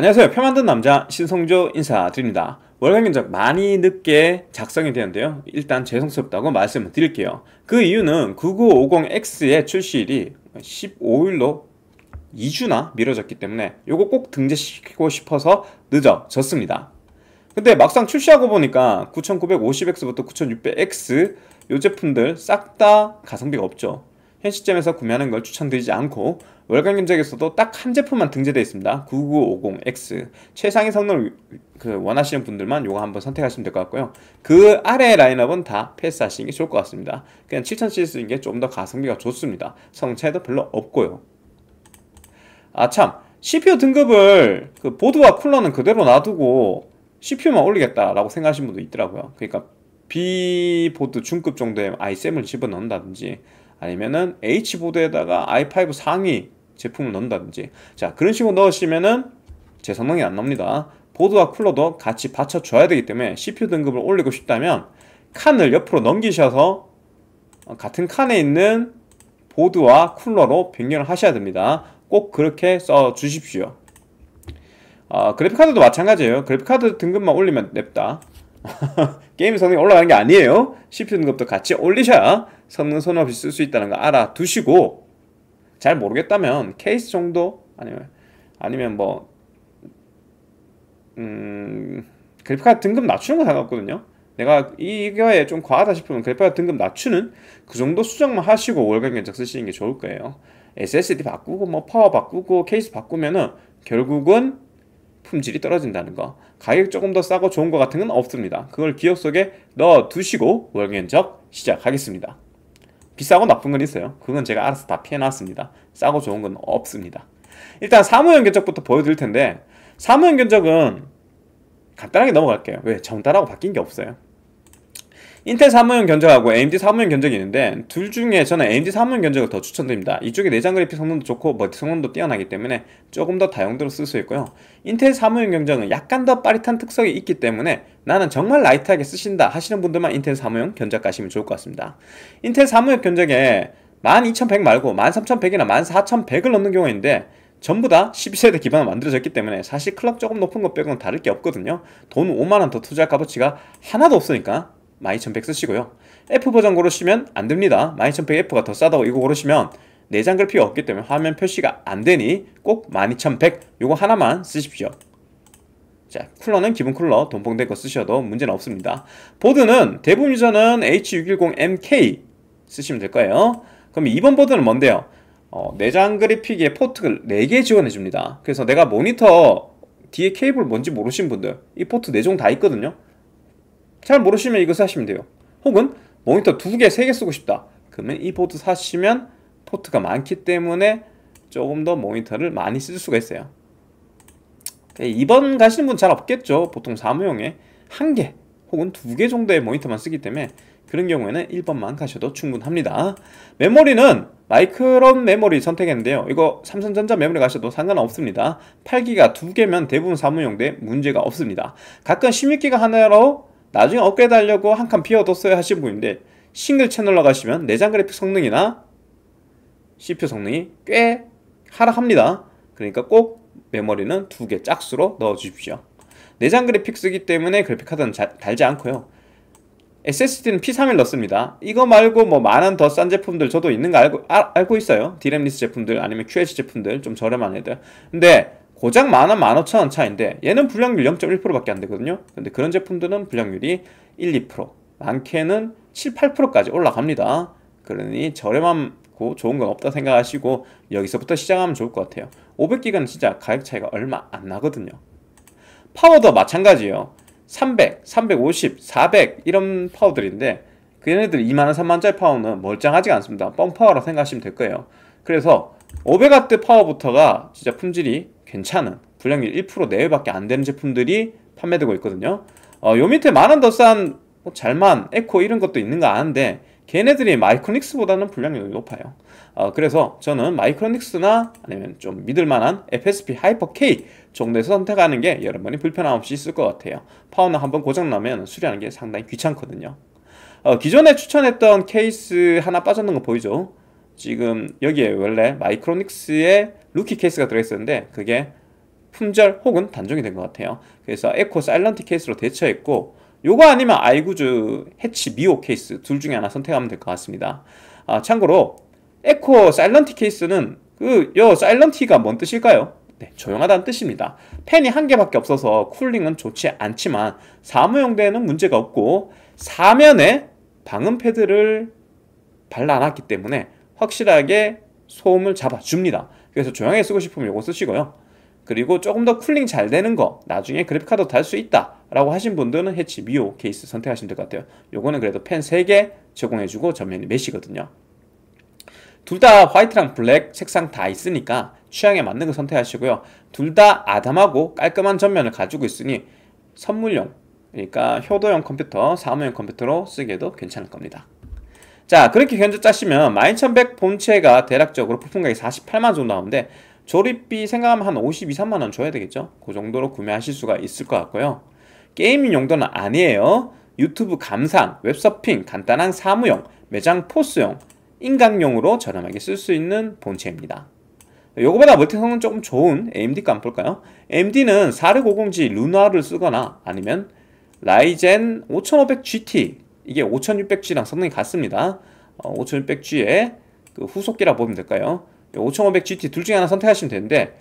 안녕하세요. 표 만든 남자 신성조 인사드립니다. 월간 견적 많이 늦게 작성이 되는데요. 일단 죄송스럽다고 말씀을 드릴게요. 그 이유는 9950X의 출시일이 15일로 2주나 미뤄졌기 때문에 이거 꼭 등재시키고 싶어서 늦어졌습니다. 근데 막상 출시하고 보니까 9950X부터 9600X 요 제품들 싹 다 가성비가 없죠. 현 시점에서 구매하는 걸 추천드리지 않고 월간 경쟁에서도딱 한 제품만 등재되어 있습니다. 9950X 최상위 성능을 그 원하시는 분들만 요거 한번 선택하시면 될 것 같고요. 그 아래 라인업은 다 패스하시는 게 좋을 것 같습니다. 그냥 7000cc인 게 좀 더 가성비가 좋습니다. 성능 차이도 별로 없고요. 아 참, CPU 등급을 그 보드와 쿨러는 그대로 놔두고 CPU만 올리겠다라고 생각하시는 분도 있더라고요. 그러니까 B보드 중급 정도의 i7을 집어넣는다든지 아니면은 H보드에다가 i5 상위 제품을 넣는다든지 자 그런 식으로 넣으시면은 제 성능이 안 나옵니다 보드와 쿨러도 같이 받쳐줘야 되기 때문에 CPU 등급을 올리고 싶다면 칸을 옆으로 넘기셔서 같은 칸에 있는 보드와 쿨러로 변경을 하셔야 됩니다 꼭 그렇게 써 주십시오 어, 아, 그래픽카드도 마찬가지예요 그래픽카드 등급만 올리면 냅다 게임 성능이 올라가는 게 아니에요 CPU 등급도 같이 올리셔야 성능 손없이 쓸 수 있다는 거 알아두시고 잘 모르겠다면 케이스 정도 아니면 아니면 뭐 음, 그래픽카드 등급 낮추는 거 상관없거든요. 내가 이거에 좀 과하다 싶으면 그래픽카드 등급 낮추는 그 정도 수정만 하시고 월간 견적 쓰시는 게 좋을 거예요. SSD 바꾸고 뭐 파워 바꾸고 케이스 바꾸면은 결국은 품질이 떨어진다는 거. 가격 조금 더 싸고 좋은 거 같은 건 없습니다. 그걸 기억 속에 넣어 두시고 월간 견적 시작하겠습니다. 비싸고 나쁜 건 있어요. 그건 제가 알아서 다 피해놨습니다. 싸고 좋은 건 없습니다. 일단 사무용 견적부터 보여드릴 텐데 사무용 견적은 간단하게 넘어갈게요. 왜? 정따라고 바뀐 게 없어요. 인텔 사무용 견적하고 AMD 사무용 견적이 있는데 둘 중에 저는 AMD 사무용 견적을 더 추천드립니다. 이쪽에 내장 그래픽 성능도 좋고 멀티 성능도 뛰어나기 때문에 조금 더 다용도로 쓸 수 있고요. 인텔 사무용 견적은 약간 더 빠릿한 특성이 있기 때문에 나는 정말 라이트하게 쓰신다 하시는 분들만 인텔 사무용 견적 가시면 좋을 것 같습니다. 인텔 사무용 견적에 12100 말고 13100이나 14100을 넣는 경우가 있는데 전부 다 12세대 기반으로 만들어졌기 때문에 사실 클럭 조금 높은 것 빼고는 다를 게 없거든요 돈 5만원 더 투자할 값어치가 하나도 없으니까 12100 쓰시고요 F 버전 고르시면 안됩니다 12100F가 더 싸다고 이거 고르시면 내장 그래픽이 없기 때문에 화면 표시가 안되니 꼭 12100 요거 하나만 쓰십시오 자 쿨러는 기본 쿨러 돈봉된 거 쓰셔도 문제는 없습니다 보드는 대부분 유저는 H610MK 쓰시면 될 거예요 그럼 이번 보드는 뭔데요? 어, 내장 그래픽의 포트를 4개 지원해 줍니다 그래서 내가 모니터 뒤에 케이블 뭔지 모르신 분들 이 포트 4종 다 있거든요 잘 모르시면 이거 사시면 돼요. 혹은 모니터 두 개, 세 개 쓰고 싶다. 그러면 이 보드 사시면 포트가 많기 때문에 조금 더 모니터를 많이 쓸 수가 있어요. 2번 예, 가시는 분 잘 없겠죠. 보통 사무용에 한 개 혹은 두 개 정도의 모니터만 쓰기 때문에 그런 경우에는 1번만 가셔도 충분합니다. 메모리는 마이크론 메모리 선택했는데요. 이거 삼성전자 메모리 가셔도 상관없습니다. 8기가 두개면 대부분 사무용대 문제가 없습니다. 가끔 16기가 하나로 나중에 어깨 달려고한 칸 비워뒀어야 하신 분인데 싱글 채널로 가시면 내장 그래픽 성능이나 CPU 성능이 꽤 하락합니다. 그러니까 꼭 메모리는 두 개 짝수로 넣어주십시오. 내장 그래픽 쓰기 때문에 그래픽 카드는 자, 달지 않고요. SSD는 P31 넣습니다. 이거 말고 뭐 많은 더 싼 제품들 저도 있는 거 알고, 아, 알고 있어요. 디램리스 제품들 아니면 QH 제품들 좀 저렴한 애들. 근데 고작 만원, 만오천 원 차인데 얘는 불량률 0.1%밖에 안 되거든요. 근데 그런 제품들은 불량률이 1, 2%, 많게는 7, 8%까지 올라갑니다. 그러니 저렴하고 좋은 건 없다 생각하시고 여기서부터 시작하면 좋을 것 같아요. 500기가는 진짜 가격 차이가 얼마 안 나거든요. 파워도 마찬가지예요. 300, 350, 400 이런 파워들인데 그 얘네들 2만원, 3만원짜리 파워는 멀쩡하지가 않습니다. 뻥파워라 생각하시면 될 거예요. 그래서 500W 파워부터가 진짜 품질이 괜찮은 불량률 1% 내외밖에 안 되는 제품들이 판매되고 있거든요 어, 요 밑에 만원 더싼 뭐 잘만, 에코 이런 것도 있는 거 아는데 걔네들이 마이크로닉스보다는 불량률이 높아요 어, 그래서 저는 마이크로닉스나 아니면 좀 믿을만한 FSP 하이퍼 K 정도에서 선택하는 게 여러분이 불편함 없이 있을 것 같아요 파워는 한번 고장나면 수리하는 게 상당히 귀찮거든요 어, 기존에 추천했던 케이스 하나 빠졌는 거 보이죠? 지금 여기에 원래 마이크로닉스의 루키 케이스가 들어있었는데 그게 품절 혹은 단종이 된 것 같아요. 그래서 에코 사일런트 케이스로 대처했고 요거 아니면 아이구즈 해치 미오 케이스 둘 중에 하나 선택하면 될 것 같습니다. 아, 참고로 에코 사일런트 케이스는 그요 사일런티가 뭔 뜻일까요? 네, 조용하다는 뜻입니다. 팬이 한 개밖에 없어서 쿨링은 좋지 않지만 사무용대에는 문제가 없고 사면에 방음 패드를 발라놨기 때문에 확실하게 소음을 잡아줍니다. 그래서 조용하게 쓰고 싶으면 이거 쓰시고요. 그리고 조금 더 쿨링 잘 되는 거 나중에 그래픽카드 달 수 있다 라고 하신 분들은 해치 미오 케이스 선택하시면 될 것 같아요. 이거는 그래도 펜 3개 제공해주고 전면이 메시거든요. 둘 다 화이트랑 블랙 색상 다 있으니까 취향에 맞는 거 선택하시고요. 둘 다 아담하고 깔끔한 전면을 가지고 있으니 선물용 그러니까 효도용 컴퓨터, 사무용 컴퓨터로 쓰기에도 괜찮을 겁니다. 자 그렇게 견적 짜시면 12,100 본체가 대략적으로 부품가격 48만원 정도 나오는데 조립비 생각하면 한 52, 3만원 줘야 되겠죠 그 정도로 구매하실 수가 있을 것 같고요 게이밍 용도는 아니에요 유튜브 감상, 웹서핑, 간단한 사무용, 매장 포스용, 인강용으로 저렴하게 쓸 수 있는 본체입니다 요거보다 멀티 성능 조금 좋은 AMD 거 한번 볼까요? AMD는 4650G 루나를 쓰거나 아니면 라이젠 5500GT 이게 5600G랑 성능이 같습니다. 어, 5600G의 그 후속기라 보면 될까요? 5500GT 둘 중에 하나 선택하시면 되는데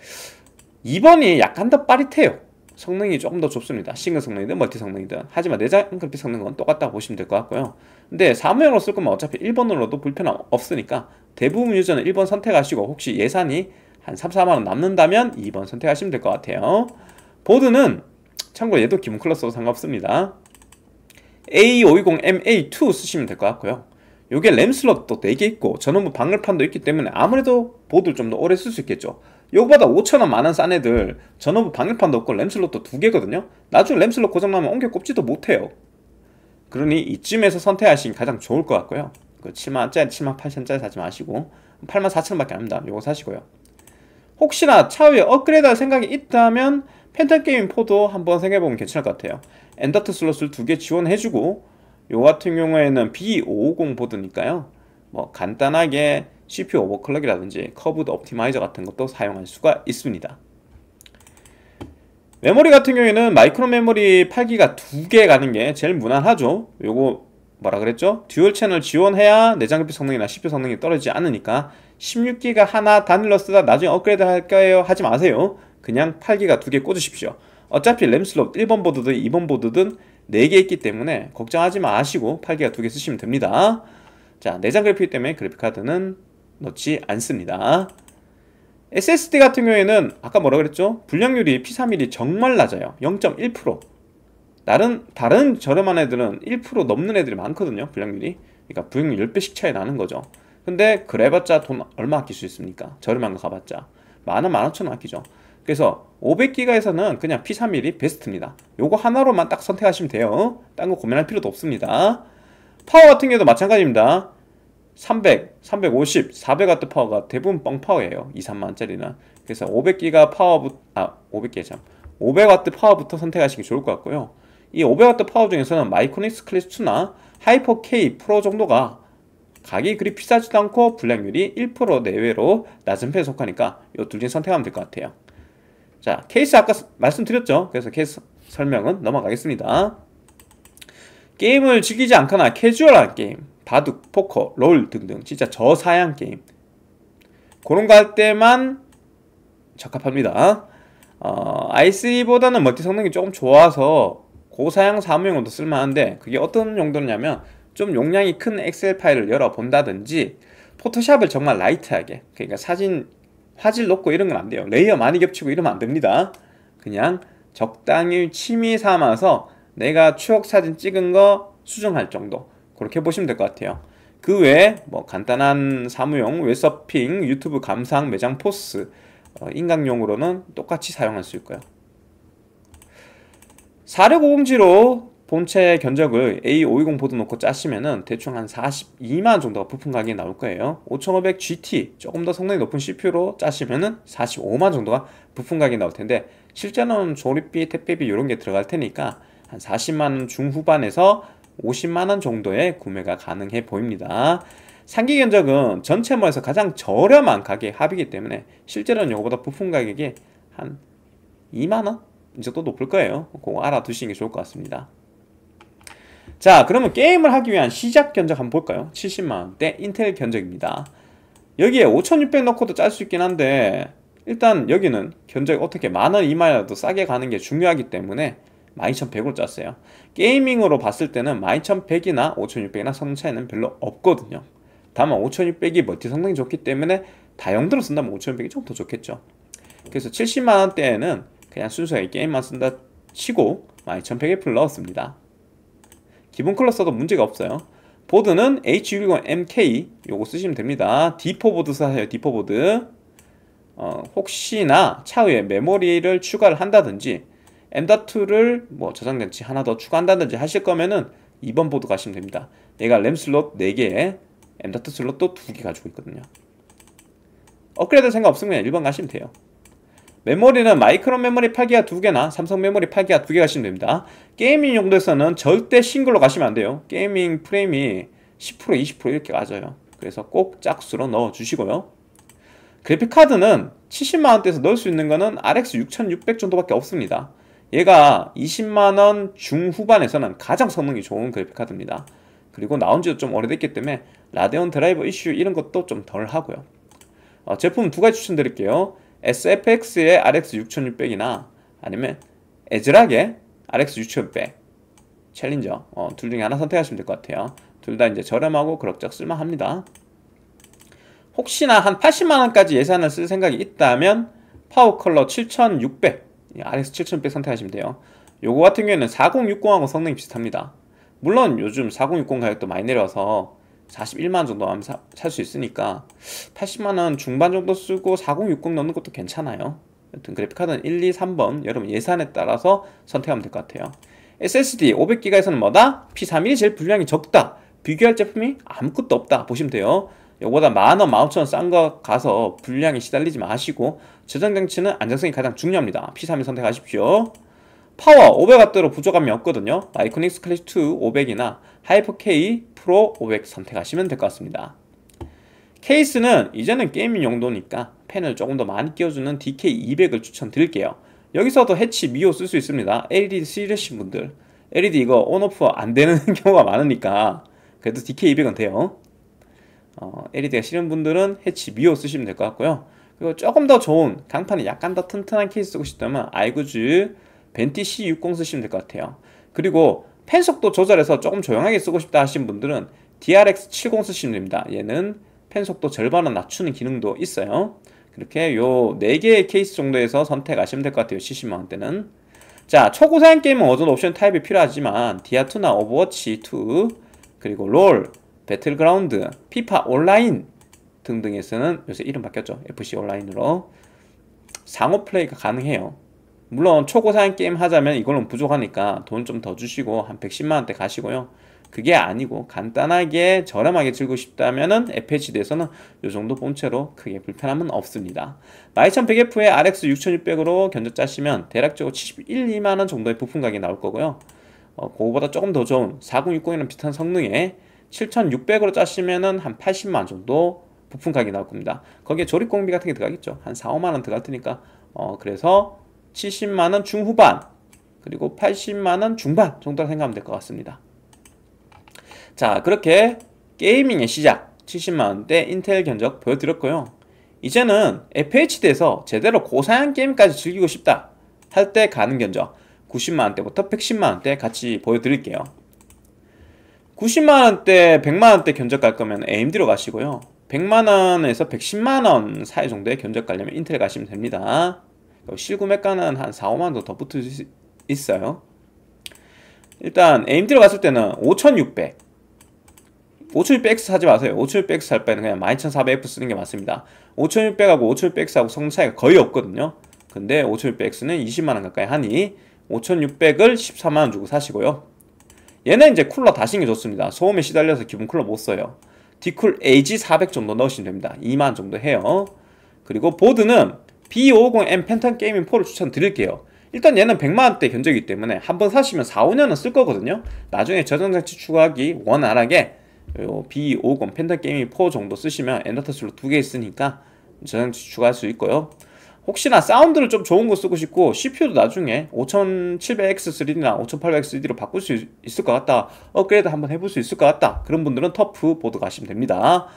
2번이 약간 더 빠릿해요. 성능이 조금 더 좁습니다. 싱글 성능이든 멀티 성능이든. 하지만 내장 그래픽 성능은 똑같다고 보시면 될 것 같고요. 근데 사무용으로 쓸 거면 어차피 1번으로도 불편함 없으니까 대부분 유저는 1번 선택하시고 혹시 예산이 한 3, 4만원 남는다면 2번 선택하시면 될 것 같아요. 보드는 참고로 얘도 기본 클러스도 상관없습니다. A520MA2 쓰시면 될 것 같고요 요게 램 슬롯도 4개 있고 전원부 방열판도 있기 때문에 아무래도 보드를 좀 더 오래 쓸 수 있겠죠 요거보다 5천원 만원 싼 애들 전원부 방열판도 없고 램 슬롯도 2개거든요 나중에 램 슬롯 고장나면 옮겨 꼽지도 못해요 그러니 이쯤에서 선택하시기 가장 좋을 것 같고요 그 7만원짜리 7만 8천원짜리 사지 마시고 8만 4천원밖에 안 합니다 요거 사시고요 혹시나 차후에 업그레이드 할 생각이 있다면 펜타게임 4도 한번 생각해보면 괜찮을 것 같아요 엔더트 슬롯을 두 개 지원해주고 요 같은 경우에는 B550 e 보드니까요 뭐 간단하게 CPU 오버클럭이라든지 커브드 옵티마이저 같은 것도 사용할 수가 있습니다 메모리 같은 경우에는 마이크로 메모리 8기가 두 개 가는 게 제일 무난하죠 요거 뭐라 그랬죠? 듀얼 채널 지원해야 내장급이 성능이나 CPU 성능이 떨어지지 않으니까 16기가 하나 단일로 쓰다 나중에 업그레이드 할 거예요 하지 마세요 그냥 8기가 두 개 꽂으십시오 어차피 램슬롭 1번 보드든 2번 보드든 4개 있기 때문에 걱정하지 마시고 8기가 2개 쓰시면 됩니다. 자, 내장 네 그래픽 때문에 그래픽카드는 넣지 않습니다. SSD 같은 경우에는 아까 뭐라 그랬죠? 불량률이 P31이 정말 낮아요. 0.1% 다른, 다른 저렴한 애들은 1% 넘는 애들이 많거든요. 불량률이. 그러니까 불량률 10배씩 차이 나는 거죠. 근데 그래봤자 돈 얼마 아낄 수 있습니까? 저렴한 거 가봤자. 만원, 만오천 원 아끼죠. 그래서 500기가에서는 그냥 P31이 베스트입니다 요거 하나로만 딱 선택하시면 돼요 딴거 고민할 필요도 없습니다 파워 같은 경우도 마찬가지입니다 300, 350, 400W 파워가 대부분 뻥파워예요 2, 3만짜리는 그래서 500기가 아, 파워부터 아 500개 참 500W 파워부터 선택하시기 좋을 것 같고요 이 500W 파워 중에서는 마이코닉스 클래스2나 하이퍼 K 프로 정도가 가격이 그리 비싸지도 않고 불량률이 1% 내외로 낮은 편에 속하니까 이둘 중에 선택하면 될 것 같아요 자, 케이스 아까 말씀드렸죠? 그래서 케이스 설명은 넘어가겠습니다. 게임을 즐기지 않거나 캐주얼한 게임, 바둑, 포커, 롤 등등 진짜 저사양 게임 그런 거할 때만 적합합니다. 어, i3보다는 멀티 성능이 조금 좋아서 고사양 그 사무용으로도 쓸만한데 그게 어떤 용도냐면 좀 용량이 큰 엑셀 파일을 열어본다든지 포토샵을 정말 라이트하게 그러니까 사진 화질 높고 이런 건 안 돼요. 레이어 많이 겹치고 이러면 안 됩니다. 그냥 적당히 취미 삼아서 내가 추억 사진 찍은 거 수정할 정도 그렇게 보시면 될 것 같아요. 그 외에 뭐 간단한 사무용 웹서핑, 유튜브 감상, 매장 포스, 어, 인강용으로는 똑같이 사용할 수 있고요. 4650G로 본체 견적을 A520 보드 놓고 짜시면은 대충 한 42만 정도가 부품 가격이 나올 거예요. 5500GT 조금 더 성능이 높은 CPU로 짜시면은 45만 정도가 부품 가격이 나올 텐데 실제는 조립비, 택배비 이런 게 들어갈 테니까 한 40만 원 중후반에서 50만 원정도의 구매가 가능해 보입니다. 상기 견적은 전체 모에서 가장 저렴한 가격 합이기 때문에 실제로는 이거보다 부품 가격이 한 2만 원? 이제 또 높을 거예요. 그거 알아두시는 게 좋을 것 같습니다. 자 그러면 게임을 하기 위한 시작 견적 한번 볼까요? 70만원대 인텔 견적입니다 여기에 5600 넣고도 짤 수 있긴 한데 일단 여기는 견적이 어떻게 만원 이마라도 싸게 가는 게 중요하기 때문에 12100으로 짰어요 게이밍으로 봤을 때는 12100이나 5600이나 성능 차이는 별로 없거든요 다만 5600이 멀티 성능이 좋기 때문에 다용도로 쓴다면 5600이 좀 더 좋겠죠 그래서 70만원대에는 그냥 순수하게 게임만 쓴다 치고 12100에 불 넣었습니다 기본 클러스도 문제가 없어요 보드는 H610MK 요거 쓰시면 됩니다 D4 보드 사세요 D4 보드 어, 혹시나 차후에 메모리를 추가를 한다든지 M.2를 뭐 저장장치 하나 더 추가한다든지 하실 거면은 2번 보드 가시면 됩니다 얘가 램 슬롯 4개에 M.2 슬롯도 2개 가지고 있거든요 업그레이드 생각 없으면 1번 가시면 돼요 메모리는 마이크론 메모리 8기가 2개나 삼성 메모리 8기가 2개 가시면 됩니다 게이밍 용도에서는 절대 싱글로 가시면 안 돼요 게이밍 프레임이 10% 20% 이렇게 가져요 그래서 꼭 짝수로 넣어 주시고요 그래픽카드는 70만원대에서 넣을 수 있는 거는 RX 6600 정도밖에 없습니다 얘가 20만원 중후반에서는 가장 성능이 좋은 그래픽카드입니다 그리고 나온 지도 좀 오래됐기 때문에 라데온 드라이버 이슈 이런 것도 좀 덜 하고요 어, 제품 두 가지 추천드릴게요 SFX의 RX 6600이나 아니면 에즈락의 RX 6600 챌린저 어, 둘 중에 하나 선택하시면 될 것 같아요 둘 다 이제 저렴하고 그럭저럭 쓸만합니다 혹시나 한 80만원까지 예산을 쓸 생각이 있다면 파워컬러 7600 RX 7600 선택하시면 돼요 요거 같은 경우에는 4060하고 성능이 비슷합니다 물론 요즘 4060 가격도 많이 내려서 와 41만원 정도 하면 살 수 있으니까 80만원 중반 정도 쓰고 4060 넣는 것도 괜찮아요 여튼 그래픽카드는 1, 2, 3번 여러분 예산에 따라서 선택하면 될 것 같아요 SSD 500기가에서는 뭐다? P31이 제일 분량이 적다 비교할 제품이 아무것도 없다 보시면 돼요 요거보다 만원, 만오천원 싼 거 가서 분량이 시달리지 마시고 저장장치는 안정성이 가장 중요합니다 P31 선택하십시오 파워 500W로 부족함이 없거든요 아이코닉스 클래식2 500이나 하이퍼 K 프로 500 선택하시면 될 것 같습니다 케이스는 이제는 게이밍 용도니까 펜을 조금 더 많이 끼워주는 DK200을 추천드릴게요 여기서도 해치 미오 쓸 수 있습니다 LED 쓰려신 분들 LED 이거 온오프 안되는 경우가 많으니까 그래도 DK200은 돼요 어, LED가 싫은 분들은 해치 미오 쓰시면 될 것 같고요 그리고 조금 더 좋은 강판이 약간 더 튼튼한 케이스 쓰고 싶다면 아이구즈 벤티 C60 쓰시면 될 것 같아요. 그리고 펜속도 조절해서 조금 조용하게 쓰고 싶다 하신 분들은 DRX70 쓰시면 됩니다. 얘는 펜속도 절반은 낮추는 기능도 있어요. 그렇게 요 4개의 케이스 정도에서 선택하시면 될 것 같아요. 70만원대는. 자, 초고사양 게임은 어전 옵션 타입이 필요하지만 디아2나 오버워치2 그리고 롤, 배틀그라운드, 피파 온라인 등등에서는 요새 이름 바뀌었죠. FC 온라인으로 상호 플레이가 가능해요. 물론 초고사양 게임 하자면 이걸로 부족하니까 돈 좀 더 주시고 한 110만원대 가시고요 그게 아니고 간단하게 저렴하게 즐기고 싶다면은 FHD에서는 이 정도 본체로 크게 불편함은 없습니다. 12100F에 RX 6600으로 견적 짜시면 대략적으로 71, 2만원 정도의 부품 가격이 나올 거고요. 어, 그거보다 조금 더 좋은 4060이랑 비슷한 성능에 7600으로 짜시면은 한 80만원 정도 부품 가격이 나올 겁니다. 거기에 조립 공비 같은 게 들어가겠죠. 한 4, 5만원 들어갈 테니까 어, 그래서 70만원 중후반 그리고 80만원 중반 정도 생각하면 될 것 같습니다 자 그렇게 게이밍의 시작 70만원대 인텔 견적 보여드렸고요 이제는 FHD에서 제대로 고사양 게임까지 즐기고 싶다 할 때 가는 견적 90만원대부터 110만원대 같이 보여드릴게요 90만원대 100만원대 견적 갈 거면 AMD로 가시고요 100만원에서 110만원 사이 정도의 견적 가려면 인텔 가시면 됩니다 실구매가는 한 4, 5만도 더 붙을 수 있어요 일단 AMD로 갔을 때는 5600 5600X 사지 마세요 5600X 살 바에는 그냥 12400F 쓰는 게 맞습니다 5600하고 5600X하고 성능 차이가 거의 없거든요 근데 5600X는 20만원 가까이 하니 5600을 14만원 주고 사시고요 얘는 이제 쿨러 다 신겨줬습니다 소음에 시달려서 기본 쿨러 못 써요 디쿨 AG400 정도 넣으시면 됩니다 2만원 정도 해요 그리고 보드는 B550M 펜탄 게이밍 4를 추천드릴게요. 일단 얘는 100만원대 견적이기 때문에 한번 사시면 4, 5년은 쓸 거거든요. 나중에 저장장치 추가하기 원활하게 B550 펜탄 게이밍 4 정도 쓰시면 엔더터슬로 두 개 있으니까 저장장치 추가할 수 있고요. 혹시나 사운드를 좀 좋은 거 쓰고 싶고 CPU도 나중에 5700X3D나 5800X3D로 바꿀 수 있을 것 같다 업그레이드 한번 해볼 수 있을 것 같다 그런 분들은 터프 보드 가시면 됩니다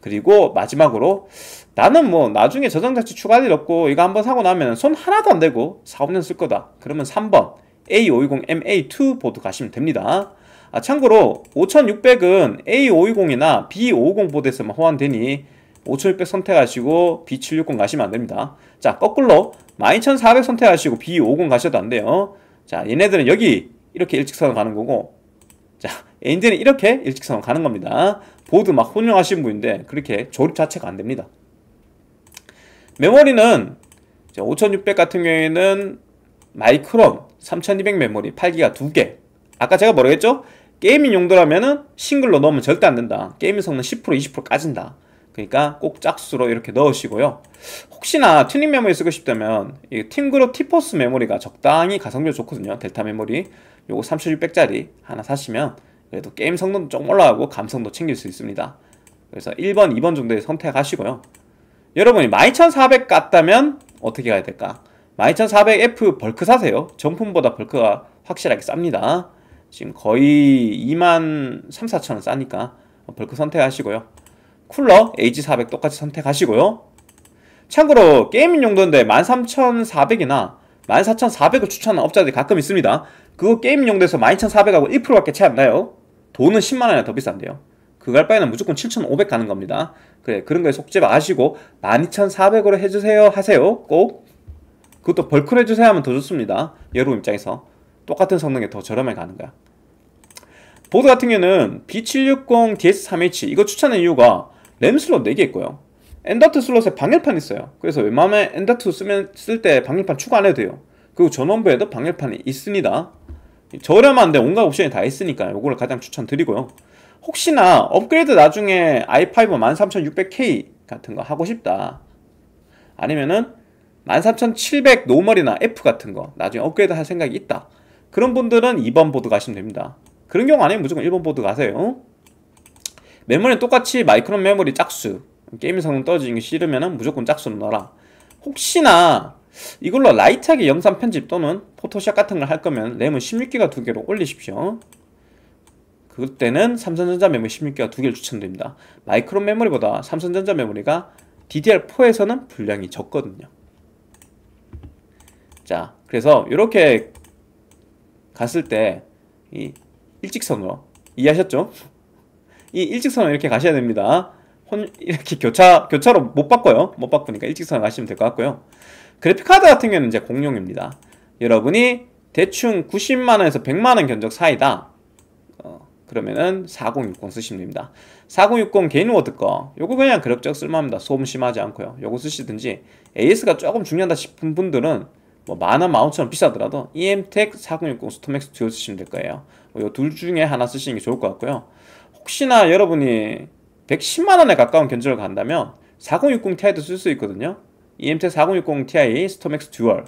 그리고 마지막으로 나는 뭐 나중에 저장장치 추가할 일 없고 이거 한 번 사고 나면 손 하나도 안 대고 4, 5년 쓸 거다. 그러면 3번 A520MA2 보드 가시면 됩니다. 아, 참고로 5600은 A520이나 B550 보드에서만 호환되니 5600 선택하시고 B760 가시면 안됩니다 자 거꾸로 12400 선택하시고 B50 가셔도 안돼요 자 얘네들은 여기 이렇게 일직선으로 가는 거고 자 엔진은 이렇게 일직선으로 가는 겁니다 보드 막혼용하신 분인데 그렇게 조립 자체가 안 됩니다. 메모리는 5600 같은 경우에는 마이크론 3200 메모리 8기가 2개 아까 제가 뭐라 했죠? 게이밍 용도라면은 싱글로 넣으면 절대 안 된다 게이밍 성능 10% 20% 까진다 그러니까 꼭 짝수로 이렇게 넣으시고요 혹시나 튜닝 메모리 쓰고 싶다면 이 팀그룹 티포스 메모리가 적당히 가성비 좋거든요 델타 메모리 요거 3600짜리 하나 사시면 그래도 게임 성능도 좀 올라가고 감성도 챙길 수 있습니다 그래서 1번, 2번 정도에 선택하시고요 여러분이 12400 같다면 어떻게 가야 될까? 12400F 벌크 사세요 정품보다 벌크가 확실하게 쌉니다 지금 거의 2만 3, 4천원 싸니까 벌크 선택하시고요 쿨러 AG400 똑같이 선택하시고요 참고로 게이밍 용도인데 13400이나 14400을 추천하는 업자들이 가끔 있습니다 그거 게임 용도에서 12400하고 1%밖에 차이 안 나요 돈은 10만 원이나 더 비싼데요. 그 갈 바에는 무조건 7,500 가는 겁니다. 그래 그런 거에 속지 마시고 12,400으로 해주세요 하세요 꼭. 그것도 벌크로 해주세요 하면 더 좋습니다. 여러분 입장에서 똑같은 성능에 더 저렴하게 가는 거야. 보드 같은 경우는 B760 DS3H 이거 추천한 이유가 램 슬롯 4개 있고요. 엔더트 슬롯에 방열판 있어요. 그래서 웬만하면 엔더트 쓰면 쓸 때 방열판 추가 안 해도 돼요. 그리고 전원부에도 방열판이 있습니다. 저렴한데 온갖 옵션이 다 있으니까 요거를 가장 추천드리고요 혹시나 업그레이드 나중에 i5 13600K 같은 거 하고 싶다 아니면은 13700 노멀이나 F 같은 거 나중에 업그레이드 할 생각이 있다 그런 분들은 2번 보드 가시면 됩니다 그런 경우 아니면 무조건 1번 보드 가세요 메모리는 똑같이 마이크론 메모리 짝수 게임 성능 떨어지는 게 싫으면 무조건 짝수로 넣어라 혹시나 이걸로 라이트하게 영상 편집 또는 포토샵 같은 걸 할 거면 램은 16기가 두 개로 올리십시오. 그때는 삼성전자 메모리 16기가 두 개를 추천드립니다. 마이크론 메모리보다 삼성전자 메모리가 DDR4에서는 분량이 적거든요. 자, 그래서 이렇게 갔을 때 이 일직선으로 이해하셨죠? 이 일직선으로 이렇게 가셔야 됩니다. 이렇게 교차 교차로 못 바꿔요. 못 바꾸니까 일직선으로 가시면 될 것 같고요. 그래픽카드 같은 경우는 이제 공용입니다. 여러분이 대충 90만원에서 100만원 견적 사이다. 어, 그러면은 4060 쓰시면 됩니다. 4060 개인워드 거 요거 그냥 그럭저럭 쓸만합니다. 소음 심하지 않고요. 요거 쓰시든지 AS가 조금 중요하다 싶은 분들은 뭐 만원, 만원처럼 비싸더라도 EM텍 4060 스톰맥스 듀오 쓰시면 될 거예요. 뭐 요둘 중에 하나 쓰시는 게 좋을 것 같고요. 혹시나 여러분이 110만원에 가까운 견적을 간다면 4060 Ti도 쓸 수 있거든요. EMT 4060ti 스톰엑스 듀얼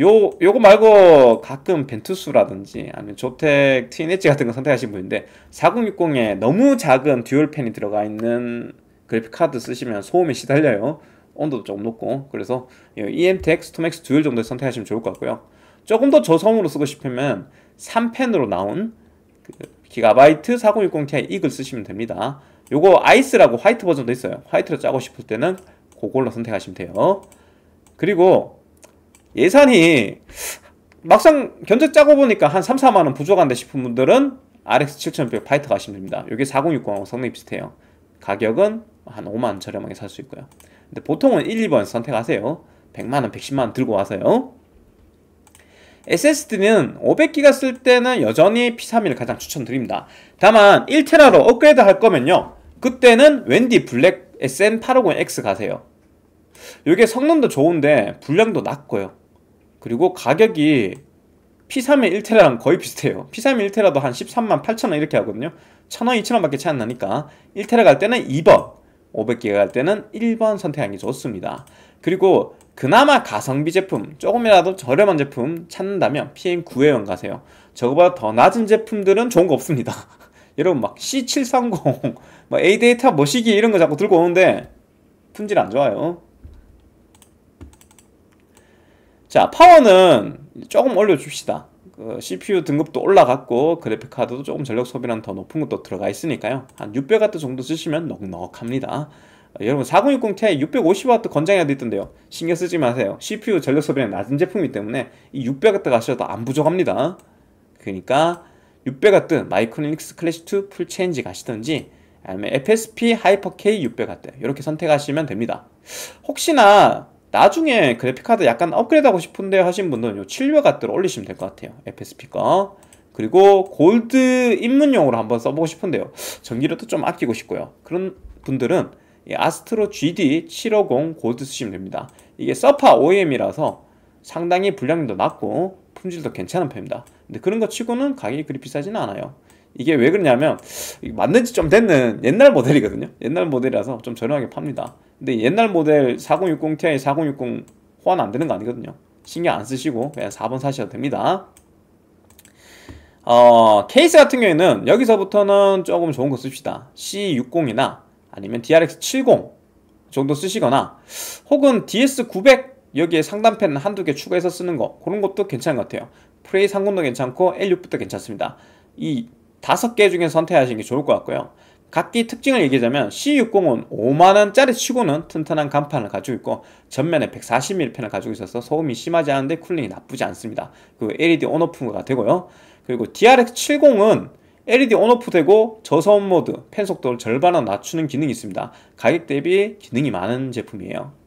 요, 요거 말고 가끔 벤투스라든지 아니면 조텍 트 t 엣지 같은 거 선택하신 분인데 4060에 너무 작은 듀얼 팬이 들어가 있는 그래픽 카드 쓰시면 소음에 시달려요 온도도 조금 높고 그래서 EMT 스톰엑스 듀얼 정도 선택하시면 좋을 것 같고요 조금 더 저성으로 쓰고 싶으면 3펜으로 나온 그 기가바이트 4060ti 이글 쓰시면 됩니다 요거 아이스라고 화이트 버전도 있어요 화이트로 짜고 싶을 때는 그걸로 선택하시면 돼요 그리고 예산이 막상 견적 짜고 보니까 한 3, 4만원 부족한데 싶은 분들은 RX 7600 파이터 가시면 됩니다 이게 4060하고 성능이 비슷해요 가격은 한 5만원 저렴하게 살 수 있고요 근데 보통은 1, 2번 선택하세요 100만원, 110만원 들고 와서요 SSD는 500기가 쓸 때는 여전히 P31을 가장 추천드립니다 다만 1테라로 업그레이드 할 거면요 그때는 웬디 블랙 SM850X 가세요. 이게 성능도 좋은데 불량도 낮고요. 그리고 가격이 P3의 1테라랑 거의 비슷해요. P3의 1테라도 한 13만 8천원 이렇게 하거든요. 1 0원2 0원밖에 차이 안 나니까 1테라 갈 때는 2번, 500개 갈 때는 1번 선택하는 게 좋습니다. 그리고 그나마 가성비 제품, 조금이라도 저렴한 제품 찾는다면 PM9회원 가세요. 저거보다 더 낮은 제품들은 좋은 거 없습니다. 여러분 막 C730, 막 A 데이터 뭐시기 이런 거 자꾸 들고 오는데 품질 안 좋아요. 자, 파워는 조금 올려줍시다. 그 CPU 등급도 올라갔고 그래픽 카드도 조금 전력 소비량 더 높은 것도 들어가 있으니까요. 한 600W 정도 쓰시면 넉넉합니다. 어, 여러분 4060ti 650W 권장해라도 있던데요 신경 쓰지 마세요 CPU 전력 소비량 낮은 제품이기 때문에 이 600W 가셔도 안 부족합니다 그러니까 600W 마이크로닉스 클래시2 풀체인지 가시던지 아니면 FSP 하이퍼 K 600W 이렇게 선택하시면 됩니다 혹시나 나중에 그래픽카드 약간 업그레이드 하고 싶은데 하신 분들은 요7 0 0 w 를 올리시면 될 것 같아요 FSP 거 그리고 골드 입문용으로 한번 써보고 싶은데요 전기료도 좀 아끼고 싶고요 그런 분들은 아스트로 GD 750 골드 쓰시면 됩니다 이게 서파 OEM이라서 상당히 불량도 낮고 품질도 괜찮은 편입니다. 근데 그런 거 치고는 가격이 그리 비싸지는 않아요. 이게 왜 그러냐면 만든 지좀 됐는 옛날 모델이거든요. 옛날 모델이라서 좀 저렴하게 팝니다. 근데 옛날 모델 4060 Ti, 4060 호환 안 되는 거 아니거든요. 신경 안 쓰시고 그냥 4번 사셔도 됩니다. 어, 케이스 같은 경우에는 여기서부터는 조금 좋은 거 씁시다. C60이나 아니면 DRX70 정도 쓰시거나 혹은 DS900 여기에 상단펜 한두 개 추가해서 쓰는 거 그런 것도 괜찮은 것 같아요 프레이 상군도 괜찮고 L6부터 괜찮습니다 이 다섯 개 중에 선택하시는 게 좋을 것 같고요 각기 특징을 얘기하자면 C60은 5만원짜리 치고는 튼튼한 간판을 가지고 있고 전면에 140mm 펜을 가지고 있어서 소음이 심하지 않은데 쿨링이 나쁘지 않습니다 그 LED 온오프가 되고요 그리고 DRX70은 LED 온오프 되고 저소음 모드, 펜 속도를 절반으로 낮추는 기능이 있습니다 가격 대비 기능이 많은 제품이에요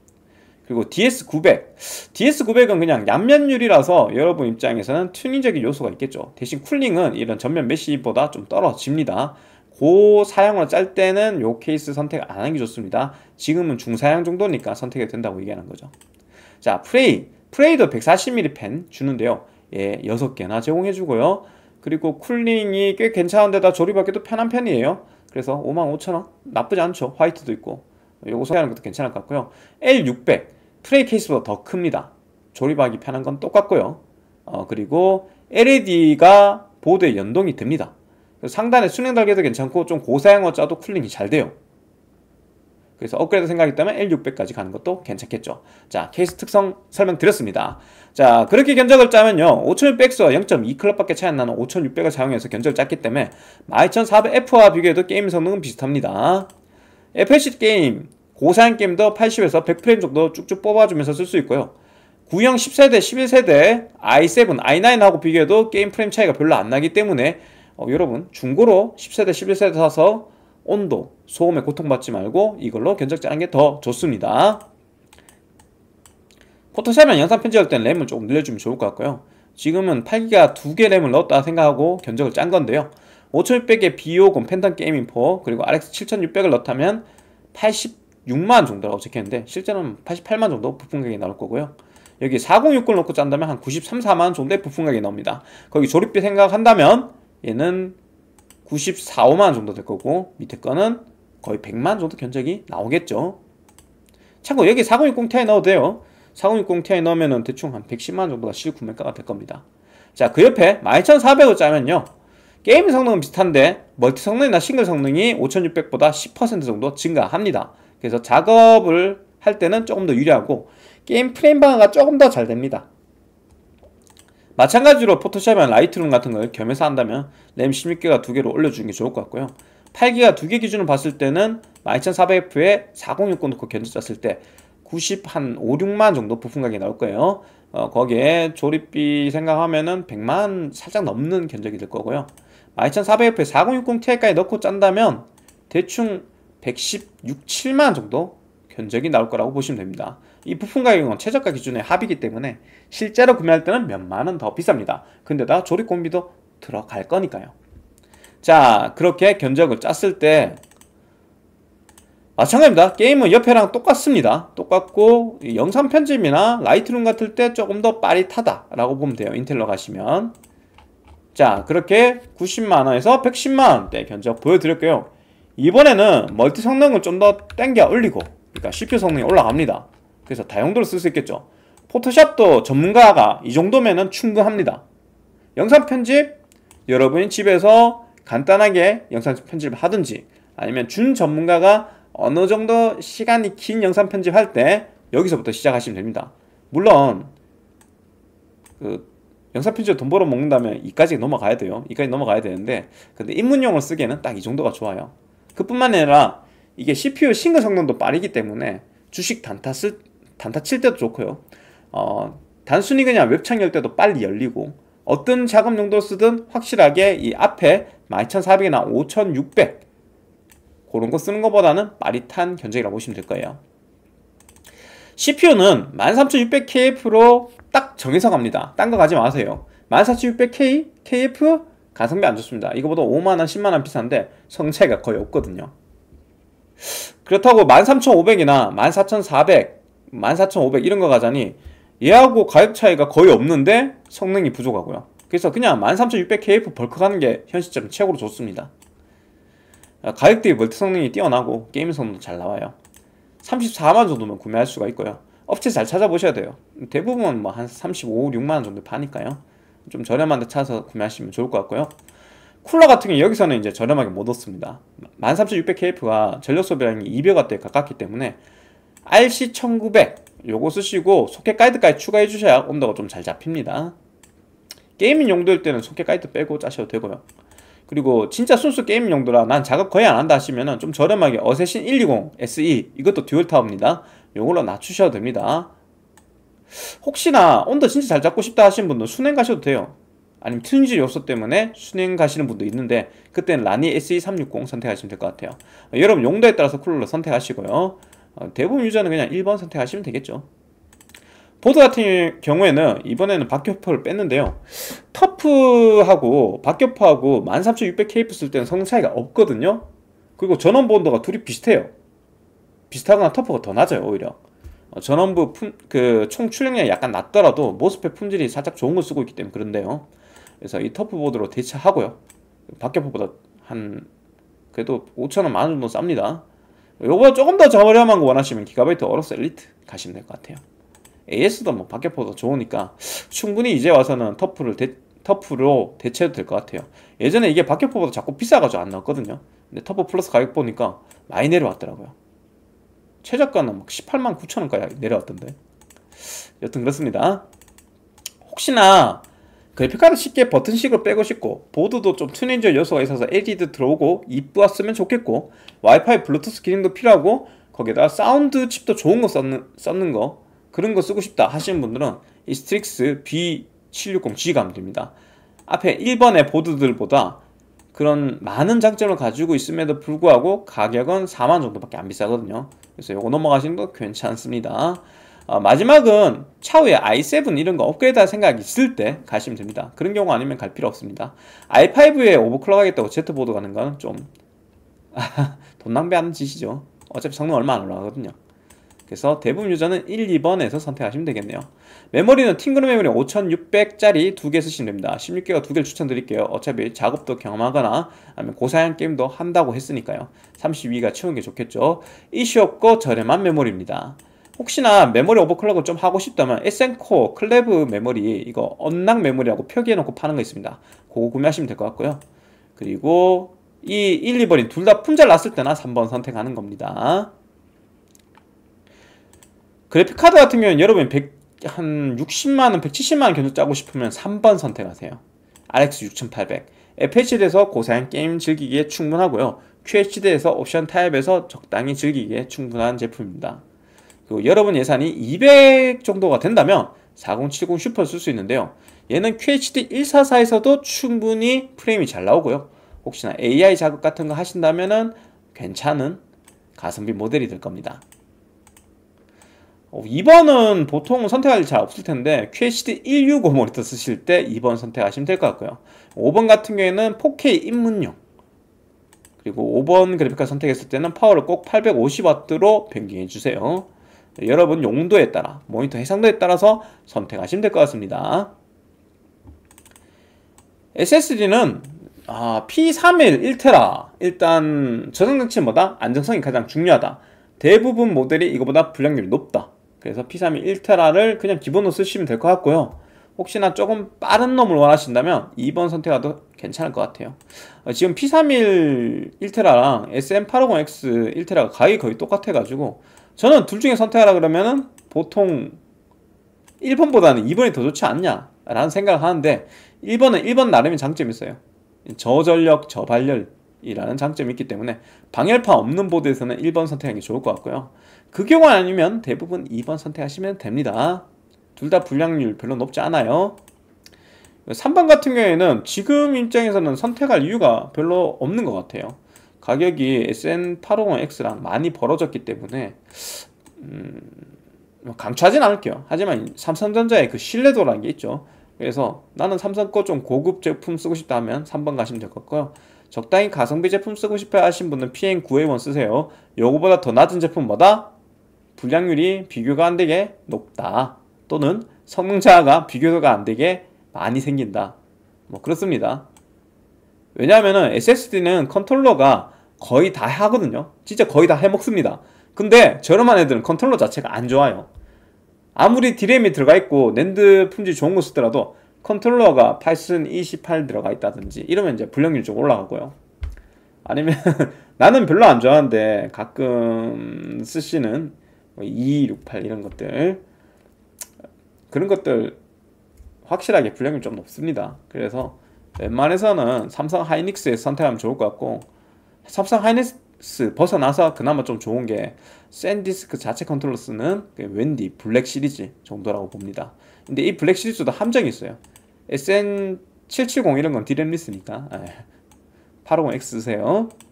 그리고 DS900. DS900은 그냥 양면율이라서 여러분 입장에서는 튜닝적인 요소가 있겠죠. 대신 쿨링은 이런 전면 메시보다 좀 떨어집니다. 고 사양으로 짤 때는 요 케이스 선택 안 하는 게 좋습니다. 지금은 중사양 정도니까 선택이 된다고 얘기하는 거죠. 자, 프레이. 프레이도 140mm 펜 주는데요. 예, 6개나 제공해주고요. 그리고 쿨링이 꽤 괜찮은데다 조립하기도 편한 편이에요. 그래서 55,000원? 나쁘지 않죠. 화이트도 있고. 요거 소개하는 것도 괜찮을 것 같고요. L600. 트레이 케이스보다 더 큽니다. 조립하기 편한 건 똑같고요. 어, 그리고 LED가 보드에 연동이 됩니다. 상단에 수행 달개도 괜찮고 좀 고사양어 짜도 쿨링이 잘 돼요. 그래서 업그레이드 생각이 있다면 L600까지 가는 것도 괜찮겠죠. 자, 케이스 특성 설명드렸습니다. 자, 그렇게 견적을 짜면요. 5600X와 0.2클럽밖에 차이 안 나는 5600을 사용해서 견적을 짰기 때문에 12400F와 비교해도 게임 성능은 비슷합니다. FHD 게임, 고사양 게임도 80에서 100프레임 정도 쭉쭉 뽑아주면서 쓸 수 있고요. 구형 10세대, 11세대, i7, i9하고 비교해도 게임 프레임 차이가 별로 안 나기 때문에 어, 여러분 중고로 10세대, 11세대 사서 온도, 소음에 고통받지 말고 이걸로 견적질는게 더 좋습니다. 포토샵은 영상 편집할 때는 램을 조금 늘려주면 좋을 것 같고요. 지금은 8기가 2개 램을 넣었다 생각하고 견적을 짠 건데요. 5 6 0 0에 B50 팬텀 게이밍 4 그리고 RX 7600을 넣다면 었80 6만 정도라고 적혀있는데 실제로는 88만 정도 부품 가격이 나올 거고요. 여기 4 0 6 0 놓고 짠다면 한 93, 4만 정도의 부품 가격이 나옵니다. 거기 조립비 생각한다면 얘는 94, 5만 정도 될 거고 밑에 거는 거의 100만 정도 견적이 나오겠죠. 참고 여기 4060 Ti 넣어도 돼요. 4060 Ti 넣으면 대충 한 110만 정도가 실구매가가 될 겁니다. 자, 그 옆에 12400을 짜면요. 게임 성능은 비슷한데 멀티 성능이나 싱글 성능이 5600보다 10% 정도 증가합니다. 그래서 작업을 할 때는 조금 더 유리하고 게임 프레임 방어가 조금 더 잘 됩니다. 마찬가지로 포토샵이나 라이트룸 같은 걸 겸해서 한다면 램1 6개가두 개로 올려주는 게 좋을 것 같고요. 8기가 두 개 기준으로 봤을 때는 12400F에 4060넣고 견적 짰을 때 90, 한 5, 6만 정도 부품 가격이 나올 거예요. 어, 거기에 조립비 생각하면은 100만 살짝 넘는 견적이 될 거고요. 12400F에 4060 Ti까지 넣고 짠다면 대충 116, 7만 정도 견적이 나올 거라고 보시면 됩니다. 이 부품 가격은 최저가 기준의 합이기 때문에 실제로 구매할 때는 몇만 원더 비쌉니다. 근데다 조립공비도 들어갈 거니까요. 자, 그렇게 견적을 짰을 때 마찬가지입니다. 게임은 옆에랑 똑같습니다. 똑같고 영상 편집이나 라이트룸 같을 때 조금 더 빠릿하다라고 보면 돼요. 인텔로 가시면 자, 그렇게 90만원에서 110만원대 견적 보여드릴게요. 이번에는 멀티 성능을 좀 더 땡겨 올리고 그러니까 CPU 성능이 올라갑니다 그래서 다용도로 쓸 수 있겠죠 포토샵도 전문가가 이 정도면은 충분합니다 영상 편집 여러분이 집에서 간단하게 영상 편집을 하든지 아니면 준 전문가가 어느 정도 시간이 긴 영상 편집할 때 여기서부터 시작하시면 됩니다 물론 그 영상 편집 돈 벌어 먹는다면 이까지 넘어가야 돼요 이까지 넘어가야 되는데 근데 입문용을 쓰기에는 딱 이 정도가 좋아요 그뿐만 아니라 이게 CPU 싱글 성능도 빠르기 때문에 주식 단타 쓸 단타 칠 때도 좋고요. 어, 단순히 그냥 웹창 열 때도 빨리 열리고 어떤 작업 용도 쓰든 확실하게 이 앞에 12,400이나 5,600 그런 거 쓰는 것보다는 빠릿한 견적이라고 보시면 될 거예요. CPU는 13600KF로 딱 정해서 갑니다. 딴 거 가지 마세요. 13600K, KF, 가성비 안 좋습니다. 이거보다 5만원, 10만원 비싼데 성차이가 거의 없거든요. 그렇다고 13,500이나 14,400, 14,500 이런 거 가자니 얘하고 가격 차이가 거의 없는데 성능이 부족하고요. 그래서 그냥 13600KF 벌크 가는 게현 시점 최고로 좋습니다. 아, 가격 대비 멀티 성능이 뛰어나고 게임 성능도 잘 나와요. 34만 정도면 구매할 수가 있고요. 업체 잘 찾아보셔야 돼요. 대부분 뭐한 35, 6만원 정도 파니까요. 좀 저렴한 데 찾아서 구매하시면 좋을 것 같고요 쿨러 같은 경우 여기서는 이제 저렴하게 못 얻습니다 13600KF가 전력 소비량이 200W에 가깝기 때문에 RC1900 요거 쓰시고 소켓 가이드까지 추가해 주셔야 온도가 좀 잘 잡힙니다 게이밍 용도일 때는 소켓 가이드 빼고 짜셔도 되고요 그리고 진짜 순수 게임 용도라 난 작업 거의 안 한다 하시면좀 저렴하게 어세신 120 SE 이것도 듀얼 타입니다 요걸로 낮추셔도 됩니다 혹시나 온도 진짜 잘 잡고 싶다 하시는 분들은 순행 가셔도 돼요 아니면 튜닝 요소 때문에 순행 가시는 분도 있는데 그때는 라니 SE360 선택하시면 될 것 같아요 어, 여러분 용도에 따라서 쿨러 선택하시고요 어, 대부분 유저는 그냥 1번 선택하시면 되겠죠 보드 같은 경우에는 이번에는 박격포를 뺐는데요 터프하고 박격포하고 13600KF 쓸 때는 성 차이가 없거든요 그리고 전원 본도가 둘이 비슷해요 비슷하거나 터프가 더 낮아요 오히려 어, 전원부 품, 그총 출력량이 약간 낮더라도 모스펫 품질이 살짝 좋은 걸 쓰고 있기 때문에 그런데요. 그래서 이 터프보드로 대체하고요. 박격포보다 한 그래도 5천원 만원 정도 쌉니다. 요거보 조금 더 저렴한 거 원하시면 기가바이트 어로스 엘리트 가시면 될 것 같아요. AS도 뭐박격포다 좋으니까 충분히 이제 와서는 터프를 대, 터프로 대체해도 될 것 같아요. 예전에 이게 박격포보다 자꾸 비싸가지고 안 나왔거든요. 근데 터프 플러스 가격 보니까 많이 내려왔더라고요. 최저가는 막 18만 9천 원까지 내려왔던데 여튼 그렇습니다 혹시나 그래픽카드 쉽게 버튼식으로 빼고 싶고 보드도 좀 튜닝저 요소가 있어서 LED도 들어오고 이쁘았으면 좋겠고 와이파이 블루투스 기능도 필요하고 거기다 사운드 칩도 좋은 거 썼는, 썼는 거 그런 거 쓰고 싶다 하시는 분들은 이 스트릭스 B760G가 면 됩니다 앞에 1번의 보드들보다 그런 많은 장점을 가지고 있음에도 불구하고 가격은 4만 정도밖에 안 비싸거든요 그래서 이거 넘어가시는 거 괜찮습니다 어, 마지막은 차후에 i7 이런 거 업그레이드 할 생각 이 있을 때 가시면 됩니다 그런 경우 아니면 갈 필요 없습니다 i5에 오버클럭 하겠다고 Z보드 가는 건 좀 돈 낭비하는 짓이죠 어차피 성능 얼마 안 올라가거든요 그래서 대부분 유저는 1, 2번에서 선택하시면 되겠네요. 메모리는 팅그루 메모리 5600짜리 두 개 쓰시면 됩니다. 16개가 두 개를 추천드릴게요. 어차피 작업도 경험하거나 아니면 고사양 게임도 한다고 했으니까요. 32가 채운 게 좋겠죠. 이슈 없고 저렴한 메모리입니다. 혹시나 메모리 오버클럭을 좀 하고 싶다면 SN코 클레브 메모리 이거 언락 메모리라고 표기해놓고 파는 거 있습니다. 그거 구매하시면 될 것 같고요. 그리고 이 1, 2번이 둘 다 품절 났을 때나 3번 선택하는 겁니다. 그래픽카드 같은 경우는 여러분 이한 60만원, 170만원 견적 짜고 싶으면 3번 선택하세요. RX 6800. FHD에서 고사양 게임 즐기기에 충분하고요. QHD에서 옵션 타입에서 적당히 즐기기에 충분한 제품입니다. 그 여러분 예산이 200 정도가 된다면 4070 슈퍼 쓸 수 있는데요. 얘는 QHD 144에서도 충분히 프레임이 잘 나오고요. 혹시나 AI 작업 같은 거하신다면 괜찮은 가성비 모델이 될 겁니다. 2번은 어, 보통 선택할 일이 잘 없을 텐데 QHD 165 모니터 쓰실 때 2번 선택하시면 될 것 같고요 5번 같은 경우에는 4K 입문용 그리고 5번 그래픽카 드 선택했을 때는 파워를 꼭 850W로 변경해 주세요 여러분 용도에 따라 모니터 해상도에 따라서 선택하시면 될 것 같습니다 SSD는 아, P31 1테라 일단 저장 장치보다 안정성이 가장 중요하다 대부분 모델이 이거보다 불량률이 높다 그래서 P3이 1테라를 그냥 기본으로 쓰시면 될 것 같고요. 혹시나 조금 빠른 놈을 원하신다면 2번 선택해도 괜찮을 것 같아요. 어, 지금 P31 1테라랑 SM850X 1테라가 가격이 거의 똑같아가지고 저는 둘 중에 선택하라 그러면은 보통 1번보다는 2번이 더 좋지 않냐 라는 생각을 하는데 1번은 1번 나름의 장점이 있어요. 저전력, 저발열이라는 장점이 있기 때문에 방열판 없는 보드에서는 1번 선택하는 게 좋을 것 같고요. 그 경우 아니면 대부분 2번 선택하시면 됩니다. 둘 다 불량률 별로 높지 않아요. 3번 같은 경우에는 지금 입장에서는 선택할 이유가 별로 없는 것 같아요. 가격이 SN850X랑 많이 벌어졌기 때문에 음, 뭐 강추하진 않을게요. 하지만 삼성전자의 그 신뢰도라는 게 있죠. 그래서 나는 삼성 거 좀 고급 제품 쓰고 싶다 하면 3번 가시면 될 것 같고요. 적당히 가성비 제품 쓰고 싶어 하신 분은 PN9A1 쓰세요. 요거보다 더 낮은 제품보다 불량률이 비교가 안 되게 높다. 또는 성능차가 비교가 안 되게 많이 생긴다. 뭐 그렇습니다. 왜냐하면은 SSD는 컨트롤러가 거의 다 하거든요. 진짜 거의 다 해먹습니다. 근데 저렴한 애들은 컨트롤러 자체가 안 좋아요. 아무리 d 디 m 이 들어가 있고 낸드 품질 좋은 거 쓰더라도 컨트롤러가 파이썬 28 들어가 있다든지 이러면 이제 불량률 좀 올라가고요. 아니면 나는 별로 안 좋아하는데 가끔 쓰시는 268 이런 것들 그런 것들 확실하게 불량이좀 높습니다 그래서 웬만해서는 삼성 하이닉스에 선택하면 좋을 것 같고 삼성 하이닉스 벗어나서 그나마 좀 좋은 게 샌디스크 자체 컨트롤러 쓰는 그 웬디 블랙 시리즈 정도라고 봅니다 근데 이 블랙 시리즈도 함정이 있어요 SN770 이런 건 디램리스니까 850X세요 예. 쓰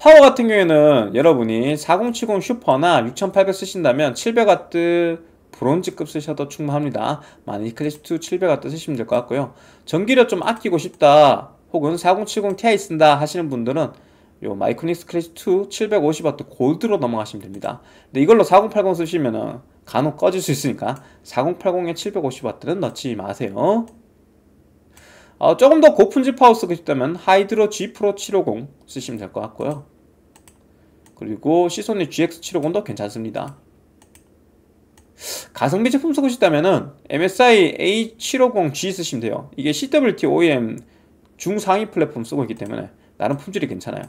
파워 같은 경우에는 여러분이 4070 슈퍼나 6800 쓰신다면 700W 브론즈급 쓰셔도 충분합니다. 만약 이클립스2 700W 쓰시면 될 것 같고요. 전기료 좀 아끼고 싶다 혹은 4070 Ti 쓴다 하시는 분들은 요 마이크닉스 클래스2 750W 골드로 넘어가시면 됩니다. 근데 이걸로 4080 쓰시면은 간혹 꺼질 수 있으니까 4080에 750W는 넣지 마세요. 어, 조금 더 고픈 지파워 쓰고 싶다면 하이드로 G 프로 750 쓰시면 될 것 같고요. 그리고 시소니 GX 750도 괜찮습니다. 가성비 제품 쓰고 싶다면은 MSI A750G 쓰시면 돼요. 이게 CWT OEM 중상위 플랫폼 쓰고 있기 때문에 나름 품질이 괜찮아요.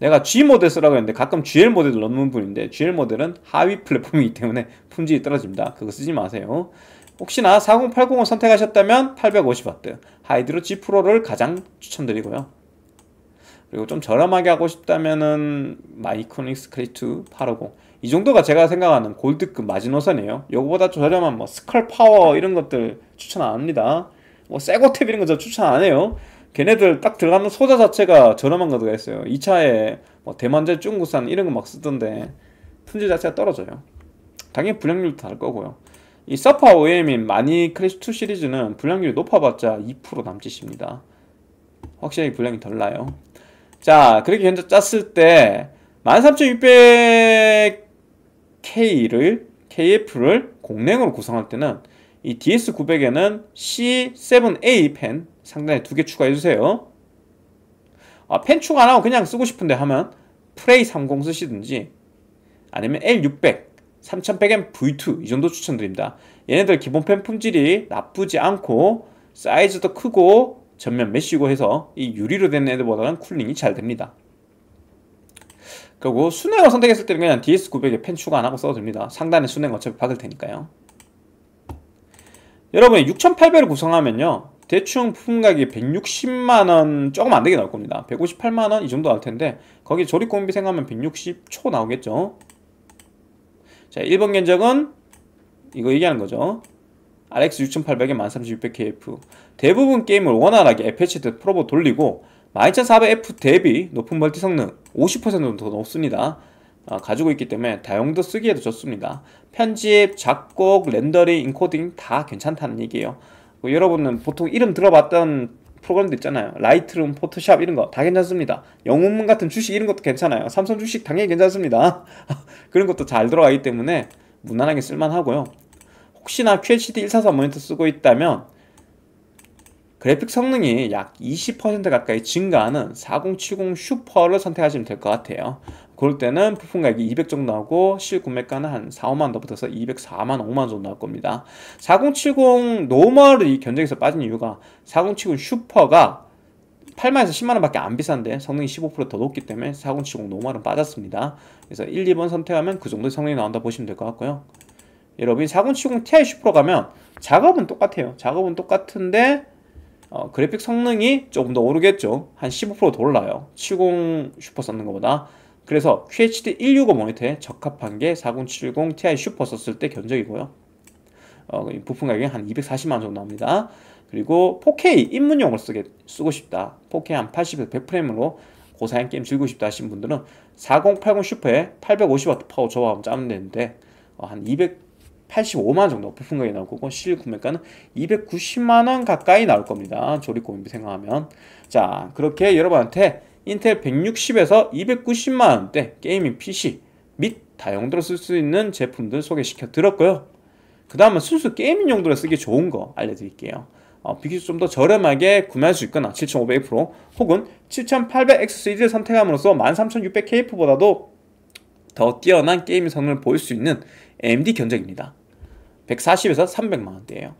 내가 G 모델 쓰라고 했는데 가끔 GL 모델도 넣는 분인데 GL 모델은 하위 플랫폼이기 때문에 품질이 떨어집니다. 그거 쓰지 마세요. 혹시나 4080을 선택하셨다면 850W 하이드로 G 프로를 가장 추천드리고요. 그리고 좀 저렴하게 하고 싶다면은 마이코닉스 크리2 850이 정도가 제가 생각하는 골드급 마지노선이에요. 요거보다 저렴한 뭐 스컬 파워 이런 것들 추천 안 합니다. 뭐 세고탭 이런 거저 추천 안 해요. 걔네들 딱 들어가는 소자 자체가 저렴한 거 들어있어요. 2 차에 뭐 대만제 중국산 이런 거 막 쓰던데 품질 자체가 떨어져요. 당연히 불량률도 다를 거고요. 이 서퍼 OM인 마니 크래시2 시리즈는 불량률이 높아봤자 2% 남짓입니다. 확실하게 불량이 덜 나요. 자, 그렇게 현재 짰을 때 13600K를 KF를 공랭으로 구성할 때는 이 DS900에는 C7A 펜 상단에 두 개 추가해주세요. 아, 펜 추가 안 하고 그냥 쓰고 싶은데 하면 프레이 30 쓰시든지 아니면 L600 3100M V2 이 정도 추천드립니다. 얘네들 기본 펜 품질이 나쁘지 않고 사이즈도 크고 전면 메쉬고 해서 이 유리로 된 애들보다는 쿨링이 잘 됩니다. 그리고 순행을 선택했을 때는 그냥 DS900에 펜 추가 안하고 써도 됩니다. 상단에 순행 어차피 박을 테니까요. 여러분 6,800을 구성하면요. 대충 품가격이 160만원 조금 안되게 나올 겁니다 158만원 이 정도 나올 텐데 거기 조립공비 생각하면 160초 나오겠죠 자, 1번 견적은 이거 얘기하는 거죠. RX 6800에 13600KF 대부분 게임을 원활하게 FHD 프로보 돌리고 12400F 대비 높은 멀티 성능 50%는 더 높습니다. 아, 가지고 있기 때문에 다용도 쓰기에도 좋습니다. 편집, 작곡, 렌더링, 인코딩 다 괜찮다는 얘기예요. 뭐 여러분은 보통 이름 들어봤던 프로그램도 있잖아요. 라이트룸, 포토샵 이런 거 다 괜찮습니다. 영웅문 같은 주식 이런 것도 괜찮아요. 삼성 주식 당연히 괜찮습니다. 그런 것도 잘 들어가기 때문에 무난하게 쓸만하고요. 혹시나 QHD 144 모니터 쓰고 있다면 그래픽 성능이 약 20% 가까이 증가하는 4070 슈퍼를 선택하시면 될 것 같아요 그럴 때는 부품 가격이 200 정도 나오고 실 구매가는 한 4, 5만 더 붙어서 204만, 5만 원 정도 나올 겁니다 4070 노멀이 견적에서 빠진 이유가 4070 슈퍼가 8만에서 10만원 밖에 안 비싼데 성능이 15%더 높기 때문에 4070 노멀은 빠졌습니다 그래서 1, 2번 선택하면 그 정도 의 성능이 나온다 보시면 될 것 같고요 여러분이 4070 Ti 슈퍼로 가면 작업은 똑같아요 작업은 똑같은데 어, 그래픽 성능이 조금 더 오르겠죠. 한 15%더 올라요. 70 슈퍼 썼는 것보다. 그래서 QHD 165 모니터에 적합한 게 4070 Ti 슈퍼 썼을 때 견적이고요. 어, 부품 가격이 한 240만원 정도 나옵니다. 그리고 4K 입문용으로 쓰게, 쓰고 싶다. 4K 한 80에서 100프레임으로 고사양 게임 즐기고 싶다 하신 분들은 4080 슈퍼에 850W 파워 조합 짜면 되는데 어, 한 200, 85만원 정도 부품 가격이 나올 거고 실 구매가는 290만원 가까이 나올 겁니다 조립 고민비 생각하면 자 그렇게 여러분한테 인텔 160에서 290만원대 게이밍 PC 및 다용도로 쓸 수 있는 제품들 소개시켜 드렸고요 그 다음은 순수 게이밍 용도로 쓰기 좋은 거 알려드릴게요 어, 비교적 좀더 저렴하게 구매할 수 있거나 7500F 혹은 7800X 시리즈를 선택함으로써 13600K보다도 f 더 뛰어난 게임 성능을 보일 수 있는 a MD 견적입니다. 140에서 300만원대예요.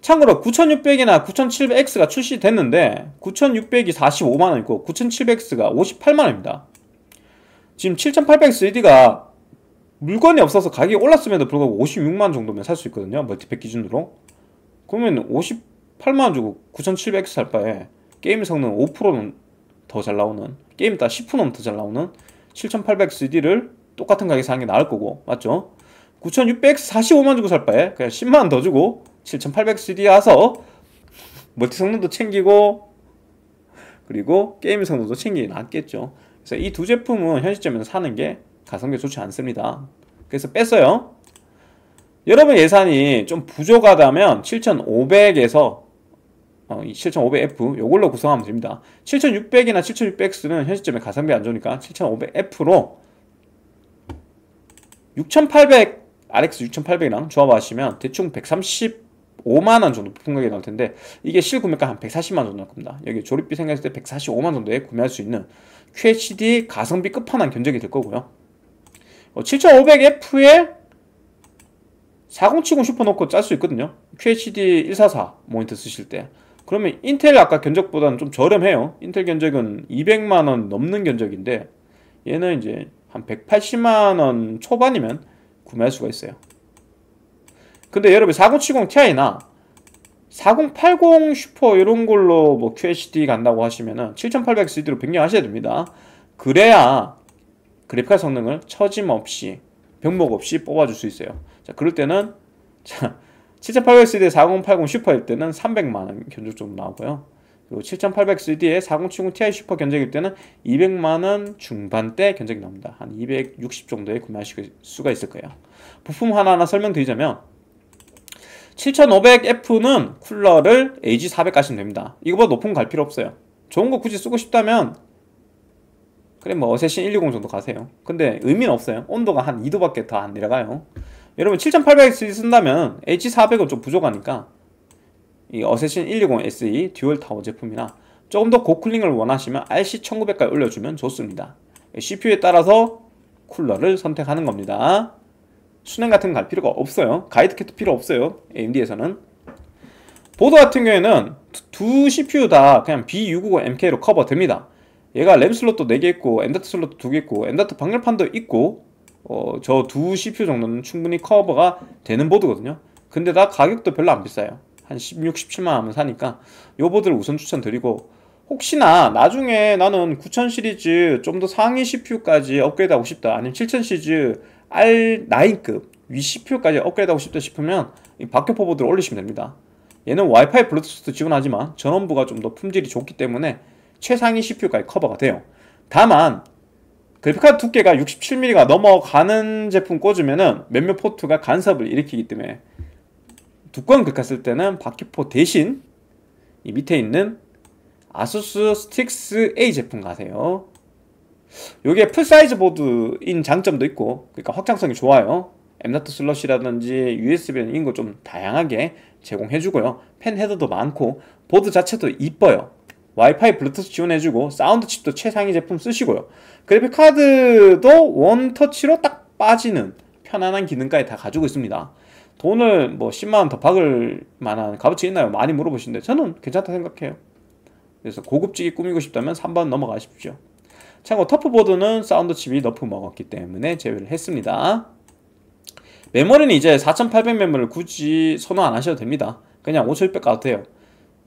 참고로 9600이나 9700X가 출시됐는데 9600이 45만원이고 9700X가 58만원입니다. 지금 7800XD가 물건이 없어서 가격이 올랐음에도 불구하고 56만원 정도면 살 수 있거든요. 멀티팩 기준으로. 그러면 58만원 주고 9700X 살 바에 게임 성능 5%는 더 잘 나오는 게임 따 10%는 더 잘 나오는 7800XD를 똑같은 가격에 사는 게 나을 거고 맞죠? 9,645만 주고 살 바에 그냥 10만 더 주고 7,800CD 와서 멀티 성능도 챙기고 그리고 게임 성능도 챙기기 낫겠죠 그래서 이 두 제품은 현 시점에서 사는 게 가성비 좋지 않습니다 그래서 뺐어요 여러분 예산이 좀 부족하다면 7500에서 어, 7500F 요걸로 구성하면 됩니다 7600이나 7600X는 현 시점에 가성비 안 좋으니까 7500F로 6800 RX 6800이랑 조합하시면 대충 135만원 정도 부품격이 나올 텐데 이게 실구매가 한 140만원 정도 나올 겁니다 여기 조립비 생각했을 때 145만원 정도에 구매할 수 있는 QHD 가성비 끝판왕 견적이 될 거고요 7500F에 4070 슈퍼 놓고 짤 수 있거든요 QHD 144 모니터 쓰실 때 그러면 인텔 아까 견적보다는 좀 저렴해요 인텔 견적은 200만원 넘는 견적인데 얘는 이제 한 180만원 초반이면 구매할 수가 있어요 근데 여러분 4070 Ti나 4080 슈퍼 이런 걸로 뭐 QHD 간다고 하시면은 7800Cd로 변경하셔야 됩니다 그래야 그래픽카 성능을 처짐 없이 병목 없이 뽑아줄 수 있어요 자 그럴 때는 자 7800Cd 4080 슈퍼일 때는 300만원 견적 좀 나오고요 7800CD의 4070 Ti 슈퍼 견적일 때는 200만원 중반대 견적이 나옵니다. 한 260 정도에 구매하실 수가 있을 거예요. 부품 하나하나 설명드리자면 7500F는 쿨러를 AG400 가시면 됩니다. 이거보다 높은 갈 필요 없어요. 좋은 거 굳이 쓰고 싶다면 그래 뭐 어세신 120 정도 가세요. 근데 의미는 없어요. 온도가 한 2도밖에 더 안 내려가요. 여러분 7800 c d 쓴다면 H400은 좀 부족하니까 이 어세신 120SE 듀얼 타워 제품이나 조금 더 고쿨링을 원하시면 RC1900까지 올려주면 좋습니다. CPU에 따라서 쿨러를 선택하는 겁니다. 수냉 같은 거갈 필요가 없어요. 가이드캣도 필요 없어요. AMD에서는. 보드 같은 경우에는 두 CPU 다 그냥 b 6 5 0 m k 로 커버됩니다. 얘가 램 슬롯도 4개 있고 엔더트 슬롯도 2개 있고 엔더트 방열판도 있고 어, 저 두 CPU 정도는 충분히 커버가 되는 보드거든요. 근데 다 가격도 별로 안 비싸요. 한 16, 17만 하면 사니까 요보들 우선 추천드리고 혹시나 나중에 나는 9000 시리즈 좀 더 상위 CPU까지 업그레이드하고 싶다 아니면 7000 시리즈 R9급 위 CPU까지 업그레이드하고 싶다 싶으면 이 박격 포보드를 올리시면 됩니다 얘는 와이파이 블루투스도 지원하지만 전원부가 좀 더 품질이 좋기 때문에 최상위 CPU까지 커버가 돼요 다만 그래픽카드 두께가 67mm가 넘어가는 제품 꽂으면은 몇몇 포트가 간섭을 일으키기 때문에 두꺼운 극했을 때는 바퀴포 대신 이 밑에 있는 아수스 스틱스 A 제품 가세요 요게 풀사이즈 보드인 장점도 있고 그러니까 확장성이 좋아요 엠나트 슬롯이라든지 USB는 이런 거좀 다양하게 제공해주고요 펜헤드도 많고 보드 자체도 이뻐요 와이파이 블루투스 지원해주고 사운드 칩도 최상위 제품 쓰시고요 그래픽 카드도 원터치로 딱 빠지는 편안한 기능까지 다 가지고 있습니다 돈을 뭐 10만 원더 박을 만한 값어치 있나요? 많이 물어보시는데 저는 괜찮다 생각해요. 그래서 고급지게 꾸미고 싶다면 3번 넘어가십시오. 참고 터프보드는 사운드 칩이 너프 먹었기 때문에 제외를 했습니다. 메모리는 이제 4800 메모리를 굳이 선호 안 하셔도 됩니다. 그냥 5600 가도 돼요.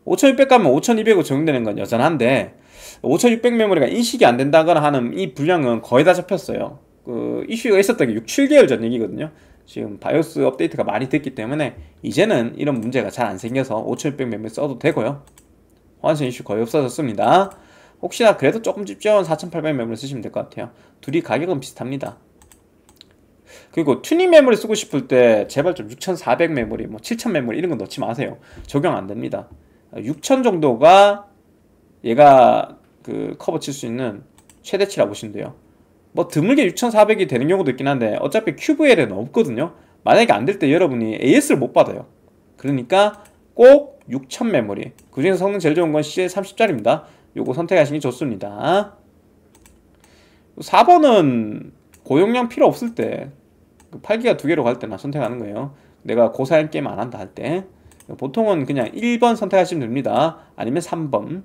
5600 가면 5200으로 적용되는 건 여전한데 5600 메모리가 인식이 안 된다거나 하는 이 분량은 거의 다 잡혔어요. 그 이슈가 있었던 게 6, 7개월 전 얘기거든요. 지금 바이오스 업데이트가 많이 됐기 때문에 이제는 이런 문제가 잘 안 생겨서 5600 몇몇 써도 되고요 호환성 이슈 거의 없어졌습니다 혹시나 그래도 조금 집중한 4800 메모리 쓰시면 될 것 같아요 둘이 가격은 비슷합니다 그리고 튜닝 메모리 쓰고 싶을 때 제발 좀 6400 메모리 뭐 7000 메모리 이런 거 넣지 마세요 적용 안 됩니다 6000 정도가 얘가 그 커버 칠 수 있는 최대치라고 보시면 돼요 뭐 드물게 6400이 되는 경우도 있긴 한데 어차피 큐브엘은 없거든요 만약에 안 될 때 여러분이 AS를 못 받아요 그러니까 꼭 6000 메모리 그 중에서 성능 제일 좋은 건 CL30짜리입니다 요거 선택하시는 좋습니다 4번은 고용량 필요 없을 때 8기가 그 두 개로 갈 때나 선택하는 거예요 내가 고사양 게임 안 한다 할 때 보통은 그냥 1번 선택하시면 됩니다 아니면 3번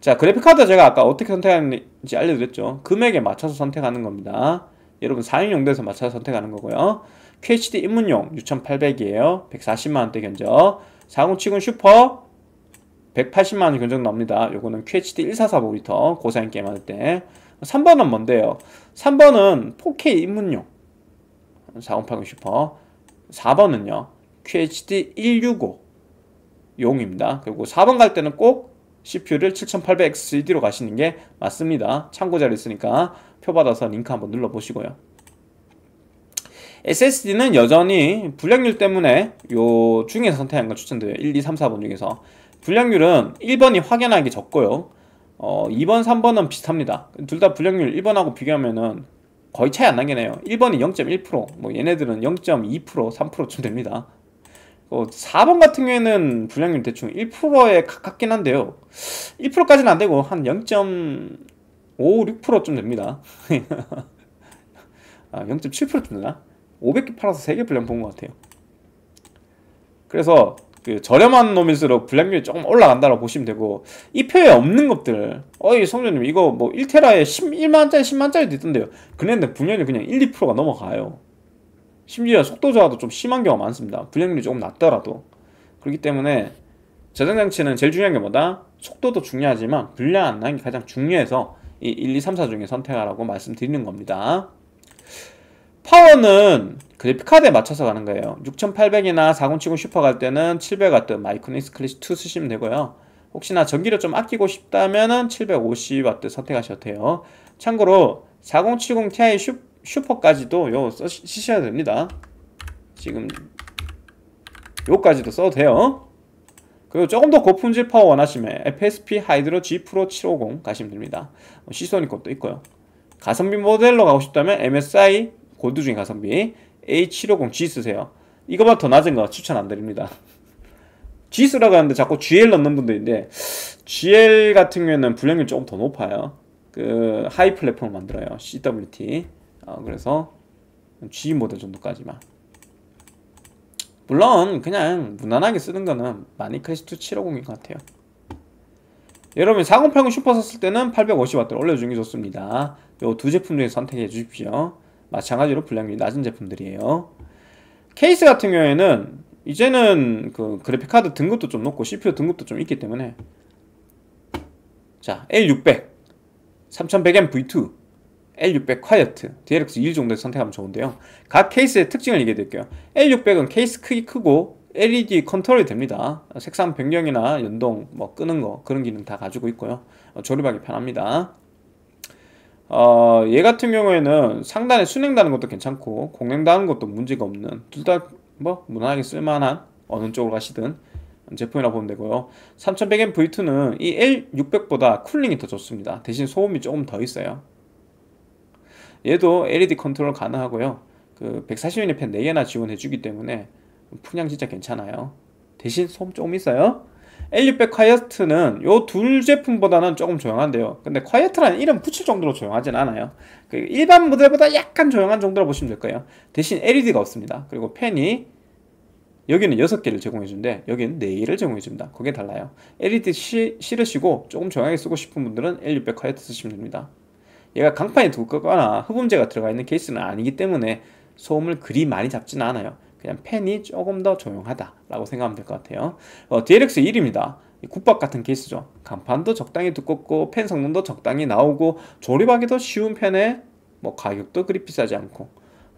자 그래픽카드 제가 아까 어떻게 선택하는지 알려드렸죠 금액에 맞춰서 선택하는 겁니다 여러분 4인 용도에서 맞춰서 선택하는 거고요 QHD 입문용 6800이에요 140만원대 견적 4070 슈퍼 180만원 견적 나옵니다 요거는 QHD 1 4 4모니 고사양 게임 할때 3번은 뭔데요 3번은 4K 입문용 4080 슈퍼 4번은요 QHD 165 용입니다 그리고 4번 갈 때는 꼭 CPU를 7 8 0 0 x c d 로 가시는 게 맞습니다. 참고자료 있으니까 표 받아서 링크 한번 눌러보시고요. SSD는 여전히 불량률 때문에 요 중에 선택한 걸 추천드려요. 1, 2, 3, 4번 중에서. 불량률은 1번이 확연하게 적고요. 어, 2번, 3번은 비슷합니다. 둘다 불량률 1번하고 비교하면은 거의 차이 안 나긴 해요. 1번이 0.1%, 뭐 얘네들은 0.2%, 3%쯤 됩니다. 어, 4번 같은 경우에는 불량률 대충 1%에 가깝긴 한데요 1%까지는 안되고 한 0.56%쯤 됩니다 아, 0.7%쯤 되나? 500개 팔아서 3개 불량 본 것 같아요 그래서 그 저렴한 놈일수록 불량률이 조금 올라간다고 보시면 되고 이 표에 없는 것들 어이 성조님 이거 뭐 1테라에 11만짜리 10만짜리도 있던데요 그런데 분량이 그냥 1, 2%가 넘어가요 심지어 속도 저하도 좀 심한 경우가 많습니다. 불량률이 조금 낮더라도. 그렇기 때문에 저장장치는 제일 중요한 게 뭐다? 속도도 중요하지만 불량 안 나는 게 가장 중요해서 이 1, 2, 3, 4 중에 선택하라고 말씀드리는 겁니다. 파워는 그래픽카드에 맞춰서 가는 거예요. 6800이나 4070 슈퍼 갈 때는 700 같은 마이크로닉스클리시2 쓰시면 되고요. 혹시나 전기를 좀 아끼고 싶다면은 750W 선택하셔도 돼요. 참고로 4070 Ti 슈퍼 슈퍼까지도 요 쓰셔야 됩니다 지금 요까지도 써도 돼요 그리고 조금 더 고품질 파워 원하시면 FSP 하이드로 G 프로 750 가시면 됩니다 어, 시소니 것도 있고요 가성비 모델로 가고 싶다면 MSI 골드 중에 가성비 A750G 쓰세요 이거보다 더 낮은 거 추천 안 드립니다 G 쓰라고 하는데 자꾸 GL 넣는 분들인데 GL 같은 경우에는 불량률 조금 더 높아요 그 하이 플랫폼을 만들어요 CWT 어, 그래서 G 모델 정도까지만 물론 그냥 무난하게 쓰는 거는 마니크리스트 750인 것 같아요 여러분 4080 슈퍼 샀을 때는 850W를 올려주는 게 좋습니다 요 두 제품 중에 선택해 주십시오 마찬가지로 불량률이 낮은 제품들이에요 케이스 같은 경우에는 이제는 그 그래픽카드 등급도 좀 높고 CPU 등급도 좀 있기 때문에 자 L600 3100M V2 L600 콰이어트, d l x 1 정도에 선택하면 좋은데요. 각 케이스의 특징을 얘기해 드릴게요. L600은 케이스 크기 크고 LED 컨트롤이 됩니다. 색상 변경이나 연동, 뭐 끄는 거 그런 기능 다 가지고 있고요. 어, 조립하기 편합니다. 어, 얘 같은 경우에는 상단에 순행다는 것도 괜찮고 공행다는 것도 문제가 없는 둘 다 뭐 무난하게 쓸만한 어느 쪽으로 가시든 제품이라 보면 되고요 3100M V2는 이 L600보다 쿨링이 더 좋습니다 대신 소음이 조금 더 있어요 얘도 LED 컨트롤 가능하고요. 그 140mm 펜 4개나 지원해 주기 때문에 풍량 진짜 괜찮아요. 대신 소음 조금 있어요. L600 콰이어트는 요 둘 제품보다는 조금 조용한데요. 근데 콰이어트라는 이름 붙일 정도로 조용하진 않아요. 그 일반 모델보다 약간 조용한 정도로 보시면 될 거예요. 대신 LED가 없습니다. 그리고 펜이 여기는 6개를 제공해 준데 여기는 4개를 제공해 줍니다. 그게 달라요. LED 시, 싫으시고 조금 조용하게 쓰고 싶은 분들은 L600 콰이어트 쓰시면 됩니다. 얘가 강판이 두껍거나 흡음재가 들어가 있는 케이스는 아니기 때문에 소음을 그리 많이 잡지는 않아요. 그냥 팬이 조금 더 조용하다라고 생각하면 될 것 같아요. 어, DLX1입니다. 국밥 같은 케이스죠. 강판도 적당히 두껍고 팬 성능도 적당히 나오고 조립하기도 쉬운 편에뭐 가격도 그리 비싸지 않고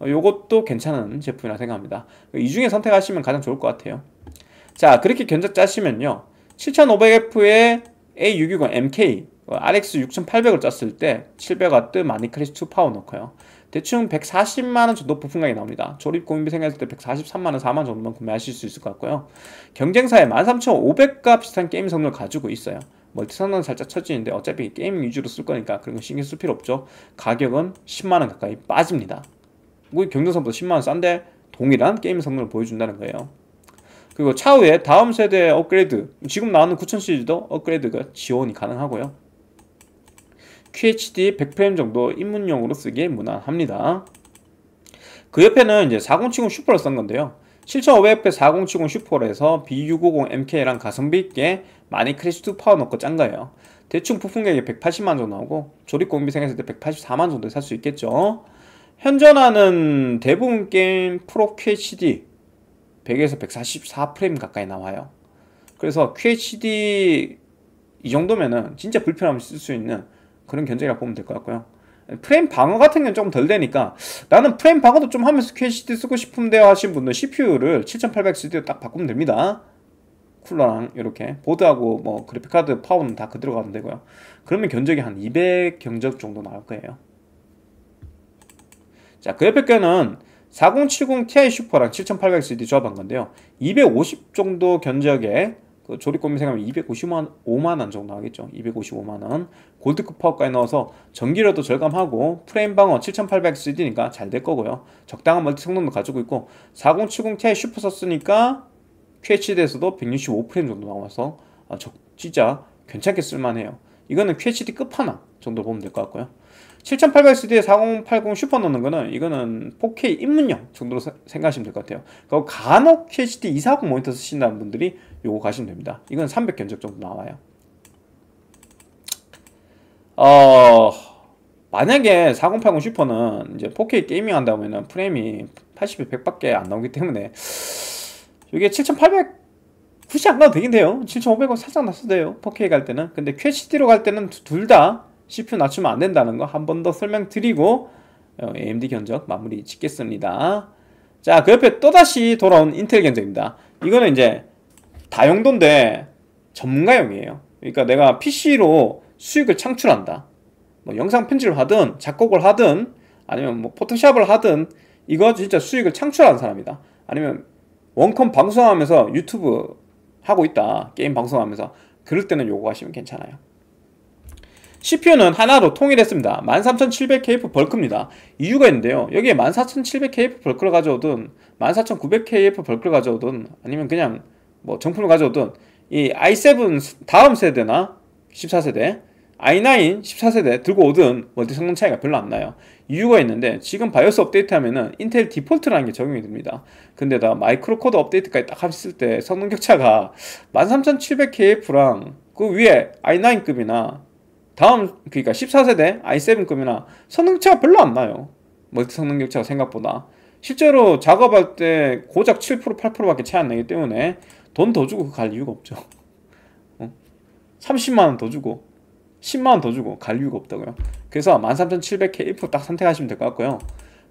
어, 요것도 괜찮은 제품이라 생각합니다. 이 중에 선택하시면 가장 좋을 것 같아요. 자 그렇게 견적 짜시면요. 7500F에 A620 MK RX 어, 6800을 짰을 때 700W 마니크리스 2파워 넣고요. 대충 140만원 정도 부품 가격이 나옵니다. 조립 공임비 생겼을 때 143만원, 4만원 정도만 구매하실 수 있을 것 같고요. 경쟁사의 13,500과 비슷한 게임 성능을 가지고 있어요. 멀티 성능은 살짝 처지는데 어차피 게임 위주로 쓸 거니까 그런 거 신경 쓸 필요 없죠. 가격은 10만원 가까이 빠집니다. 경쟁사보다 10만원 싼데 동일한 게임 성능을 보여준다는 거예요. 그리고 차후에 다음 세대의 업그레이드, 지금 나오는 9000 시리즈도 업그레이드가 지원이 가능하고요. QHD 100프레임 정도 입문용으로 쓰기에 무난합니다. 그 옆에는 이제 4070 슈퍼를 쓴 건데요. 7500배 4070 슈퍼로 해서 B650MK랑 가성비 있게 많이 크래시2 파워 넣고 짠 거예요. 대충 부품 가격이 180만 정도 나오고 조립 공비 생각했을 때 184만 정도에 살 수 있겠죠. 현존하는 대부분 게임 프로 QHD 100에서 144프레임 가까이 나와요. 그래서 QHD 이 정도면은 진짜 불편함 쓸수 있는 그런 견적이라고 보면 될 것 같고요. 프레임 방어 같은 경우는 조금 덜 되니까 나는 프레임 방어도 좀 하면서 QHD 쓰고 싶은데요 하신 분들 CPU를 7800C로 d 딱 바꾸면 됩니다. 쿨러랑 이렇게 보드하고 뭐 그래픽카드 파워는 다 그대로 가면 되고요. 그러면 견적이 한 200 견적 정도 나올 거예요. 자, 그 옆에 께는 4070 Ti 슈퍼랑 7800 CD 조합한 건데요. 250 정도 견적에 그 조립금 생각하면 255만 원 정도 하겠죠. 255만 원. 골드급 파워까지 넣어서 전기료도 절감하고 프레임 방어 7800Cd니까 잘 될 거고요. 적당한 멀티 성능도 가지고 있고 4070 Ti 슈퍼 썼으니까 QHD에서도 165프레임 정도 나와서 아, 적, 진짜 괜찮게 쓸만해요. 이거는 QHD 끝판왕 정도 보면 될 것 같고요. 7800Cd에 4080 슈퍼 넣는 거는 이거는 4K 입문용 정도로 사, 생각하시면 될 것 같아요. 그리고 간혹 QHD 240 모니터 쓰신다는 분들이 요거 가시면 됩니다. 이건 300 견적 정도 나와요. 어, 만약에 4080 슈퍼는 이제 4K 게이밍 한다면 프레임이 80에 100밖에 안 나오기 때문에 이게 7800 굳이 안 가도 되긴 돼요. 7500원 살짝 낮춰도 돼요. 4K 갈 때는. 근데 QHD로 갈 때는 둘 다 CPU 낮추면 안 된다는 거 한 번 더 설명드리고 AMD 어, 견적 마무리 짓겠습니다. 자, 그 옆에 또다시 돌아온 인텔 견적입니다. 이거는 이제 다용도인데 전문가용이에요. 그러니까 내가 PC로 수익을 창출한다. 뭐 영상 편집을 하든 작곡을 하든 아니면 뭐 포토샵을 하든 이거 진짜 수익을 창출하는 사람이다. 아니면 원컴 방송하면서 유튜브 하고 있다. 게임 방송하면서 그럴 때는 요구 하시면 괜찮아요. CPU는 하나로 통일했습니다. 13700KF 벌크입니다. 이유가 있는데요. 여기에 14700KF 벌크를 가져오든 14900KF 벌크를 가져오든 아니면 그냥 뭐 정품을 가져오든이 i7 다음 세대나 14세대, i9 14세대 들고 오든 멀티 성능 차이가 별로 안 나요. 이유가 있는데 지금 바이오스 업데이트하면은 인텔 디폴트라는 게 적용이 됩니다. 근데다 마이크로 코드 업데이트까지 딱 했을 때 성능 격차가 13700KF랑 그 위에 i9급이나 다음 그니까 14세대 i7급이나 성능 차가 별로 안 나요. 멀티 성능 격차가 생각보다 실제로 작업할 때 고작 7% 8%밖에 차이 안 나기 때문에 돈더 주고 갈 이유가 없죠. 어? 30만 원 더 주고 10만 원 더 주고 갈 이유가 없다고요. 그래서 13,700K 1%딱 선택하시면 될 것 같고요.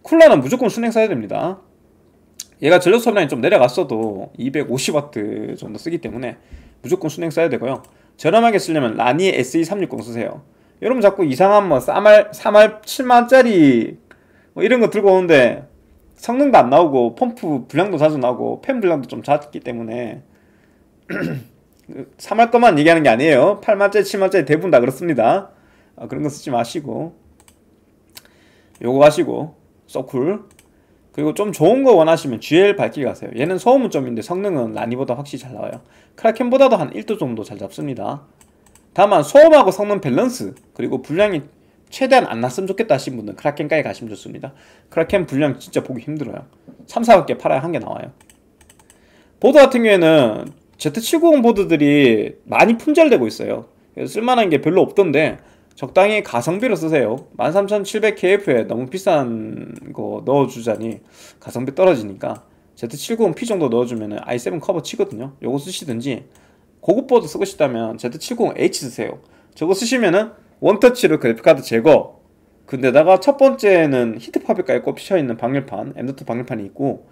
쿨러는 무조건 순행 써야 됩니다. 얘가 전력 소비량이 좀 내려갔어도 250W 정도 쓰기 때문에 무조건 순행 써야 되고요. 저렴하게 쓰려면 라니 에 SE360 쓰세요. 여러분 자꾸 이상한 뭐 3알, 3알 7만짜리 뭐 이런 거 들고 오는데 성능도 안 나오고 펌프 불량도 자주 나오고 팬불량도좀잦기 때문에 3할 것만 얘기하는 게 아니에요. 8만짜리, 7만짜리 대부분 다 그렇습니다. 아, 그런 거 쓰지 마시고 요거 하시고 서클 그리고 좀 좋은 거 원하시면 GL 밝히게 가세요. 얘는 소음음점인데 성능은 라니보다 확실히 잘 나와요. 크라켄보다도 한 1도 정도 잘 잡습니다. 다만 소음하고 성능 밸런스 그리고 분량이 최대한 안 났으면 좋겠다 하신 분은 크라켄까지 가시면 좋습니다. 크라켄 분량 진짜 보기 힘들어요. 3, 4밖에 팔아야 한 개 나와요. 보드 같은 경우에는 Z70 보드들이 많이 품절되고 있어요. 쓸만한 게 별로 없던데 적당히 가성비로 쓰세요. 13700KF에 너무 비싼 거 넣어주자니 가성비 떨어지니까 Z70 P 정도 넣어주면 i7 커버 치거든요. 요거 쓰시든지 고급 보드 쓰고 싶다면 Z70H 쓰세요. 저거 쓰시면은 원터치로 그래픽카드 제거 근데다가 첫 번째는 히트팝이 깔고 피쳐있는 방열판 M.2 방열판이 있고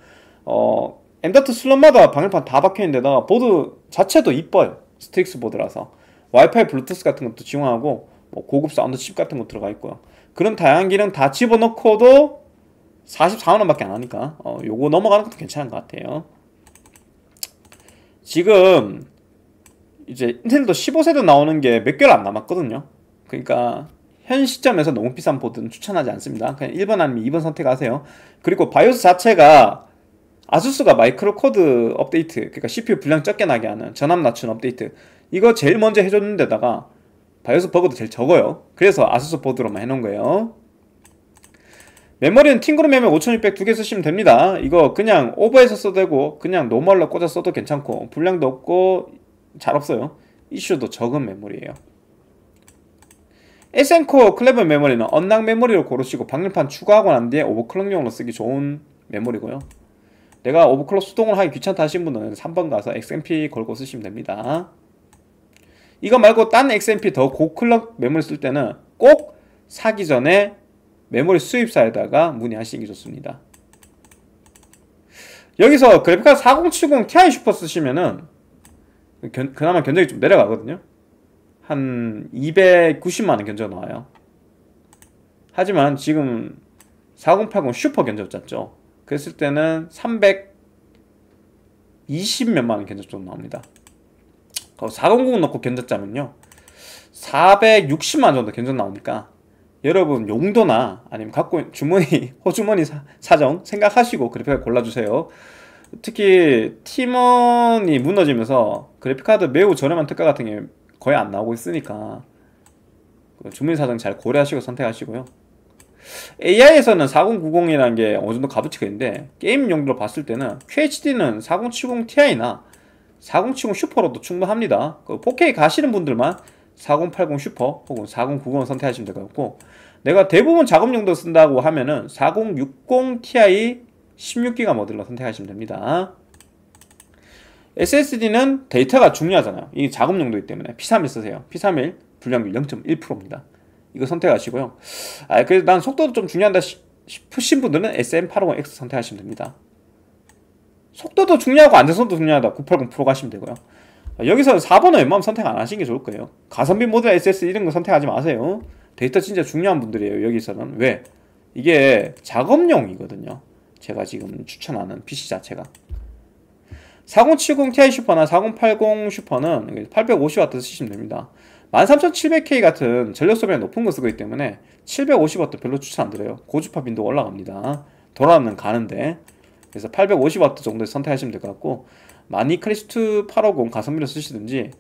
어 엠다트 슬롯마다 방열판 다 박혀있는데다가 보드 자체도 이뻐요 스틱스 보드라서 와이파이 블루투스 같은 것도 지원하고 뭐 고급 사운드 칩 같은 거 들어가 있고요 그런 다양한 기능 다 집어넣고도 44만원밖에 안 하니까 어, 요거 넘어가는 것도 괜찮은 것 같아요 지금 이제 인텔도 15세대 나오는 게 몇 개월 안 남았거든요 그러니까 현 시점에서 너무 비싼 보드는 추천하지 않습니다 그냥 1번 아니면 2번 선택하세요 그리고 바이오스 자체가 아수스가 마이크로 코드 업데이트, 그러니까 CPU 분량 적게 나게 하는 전압 낮춘 업데이트 이거 제일 먼저 해줬는데다가 바이오스 버그도 제일 적어요. 그래서 아수스 보드로만 해놓은 거예요. 메모리는 팅그룹 메모 5600 두 개 쓰시면 됩니다. 이거 그냥 오버해서 써도 되고 그냥 노멀로 꽂아 써도 괜찮고 분량도 없고 잘 없어요. 이슈도 적은 메모리예요. SN코어 클레버 메모리는 언락 메모리로 고르시고 방열판 추가하고 난 뒤에 오버클럭용으로 쓰기 좋은 메모리고요. 내가 오버클럭 수동을 하기 귀찮다 하신 분은 3번 가서 XMP 걸고 쓰시면 됩니다. 이거 말고 딴 XMP 더 고클럭 메모리 쓸 때는 꼭 사기 전에 메모리 수입사에다가 문의하시는 게 좋습니다. 여기서 그래픽카드 4070 Ti 슈퍼 쓰시면은 견, 그나마 견적이 좀 내려가거든요. 한 290만원 견적 나와요. 하지만 지금 4080 슈퍼 견적 짰죠. 그랬을 때는 320 몇만 원 견적점 나옵니다. 그리고 400 넣고 견적자면요. 460만 원 정도 견적 나오니까 여러분 용도나 아니면 갖고 주머니 호주머니 사, 정 생각하시고 그래픽카드 골라주세요 특히 팀원이 무너지면서 그래픽카드 매우 저렴한 특가 같은 게 거의 안 나오고 있으니까 주머니 사정 잘 고려하시고 선택하시고요 AI에서는 4090이라는 게 어느 정도 값어치가 있는데 게임 용도로 봤을 때는 QHD는 4070 Ti나 4070 슈퍼로도 충분합니다. 4K 그 가시는 분들만 4080 슈퍼 혹은 4090을 선택하시면 될 것 같고 내가 대부분 작업 용도 쓴다고 하면은 4060 Ti 16기가 모델로 선택하시면 됩니다. SSD는 데이터가 중요하잖아요. 이 작업 용도이기 때문에 P31 쓰세요. P31 불량률 0.1%입니다. 이거 선택하시고요. 아, 그래서 난 속도도 좀 중요하다 싶으신 분들은 SM850X 선택하시면 됩니다. 속도도 중요하고 안전성도 중요하다. 980 프로 가시면 되고요. 아, 여기서 4번은 웬만하면 선택 안 하시는 게 좋을 거예요. 가성비 모델 SS 이런 거 선택하지 마세요. 데이터 진짜 중요한 분들이에요. 여기서는. 왜? 이게 작업용이거든요. 제가 지금 추천하는 PC 자체가. 4070 Ti 슈퍼나 4080 슈퍼는 850W 쓰시면 됩니다. 13700K 같은 전력 소비가 높은 거 쓰기 때문에 750W 별로 추천 안 드려요 고주파 빈도 올라갑니다 돌아가면 가는데 그래서 850W 정도 선택하시면 될 것 같고 마니 크리스트 850 가성비로 쓰시든지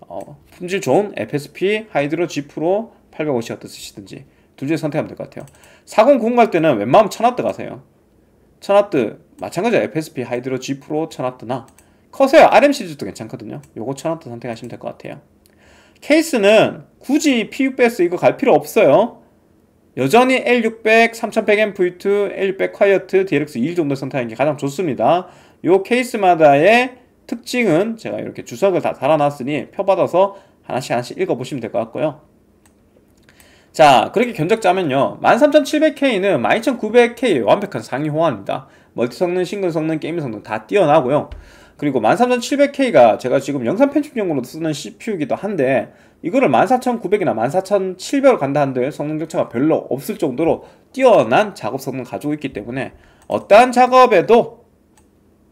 어, 품질 좋은 FSP 하이드로 G 프로 850W 쓰시든지 둘 중에 선택하면 될 것 같아요 409갈 때는 웬만하면 1000W 가세요 1000W 마찬가지로 FSP 하이드로 G 프로 1000W나 커세요 RM 시리즈도 괜찮거든요 요거 1000W 선택하시면 될 것 같아요 케이스는 굳이 PU-S b 이거 갈 필요 없어요. 여전히 L600, 3100M V2, L600 콰이어트, d l x 1 정도 선택하는 게 가장 좋습니다. 요 케이스마다의 특징은 제가 이렇게 주석을 다 달아놨으니 펴받아서 하나씩 하나씩 읽어보시면 될 것 같고요. 자, 그렇게 견적 짜면요. 13700K는 1 2 9 0 0 k 완벽한 상위 호환입니다. 멀티 성능, 싱글 성능, 게임 성능 다 뛰어나고요. 그리고 13700K가 제가 지금 영상 편집용으로 쓰는 CPU이기도 한데 이거를 14900이나 1 4 7 0 0으 간다 한들 성능 격차가 별로 없을 정도로 뛰어난 작업 성능 을 가지고 있기 때문에 어떠한 작업에도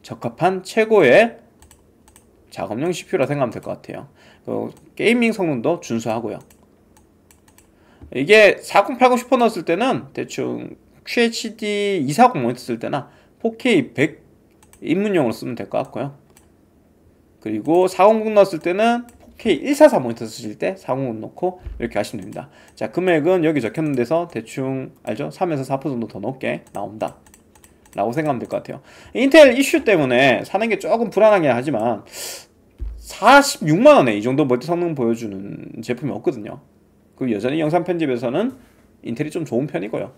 적합한 최고의 작업용 CPU라 생각하면 될 것 같아요 어, 게이밍 성능도 준수하고요 이게 4080 슈퍼 넣었을 때는 대충 QHD 240 모니터 쓸 때나 4K 100 입문용으로 쓰면 될 것 같고요 그리고 400 넣었을 때는 4K144 모니터 쓰실 때 400 넣고 이렇게 하시면 됩니다 자 금액은 여기 적혔는데서 대충 알죠? 3에서 4% 정도 더 높게 나온다 라고 생각하면 될 것 같아요 인텔 이슈 때문에 사는 게 조금 불안하긴 하지만 46만원에 이 정도 멀티 성능 보여주는 제품이 없거든요 그리고 여전히 영상 편집에서는 인텔이 좀 좋은 편이고요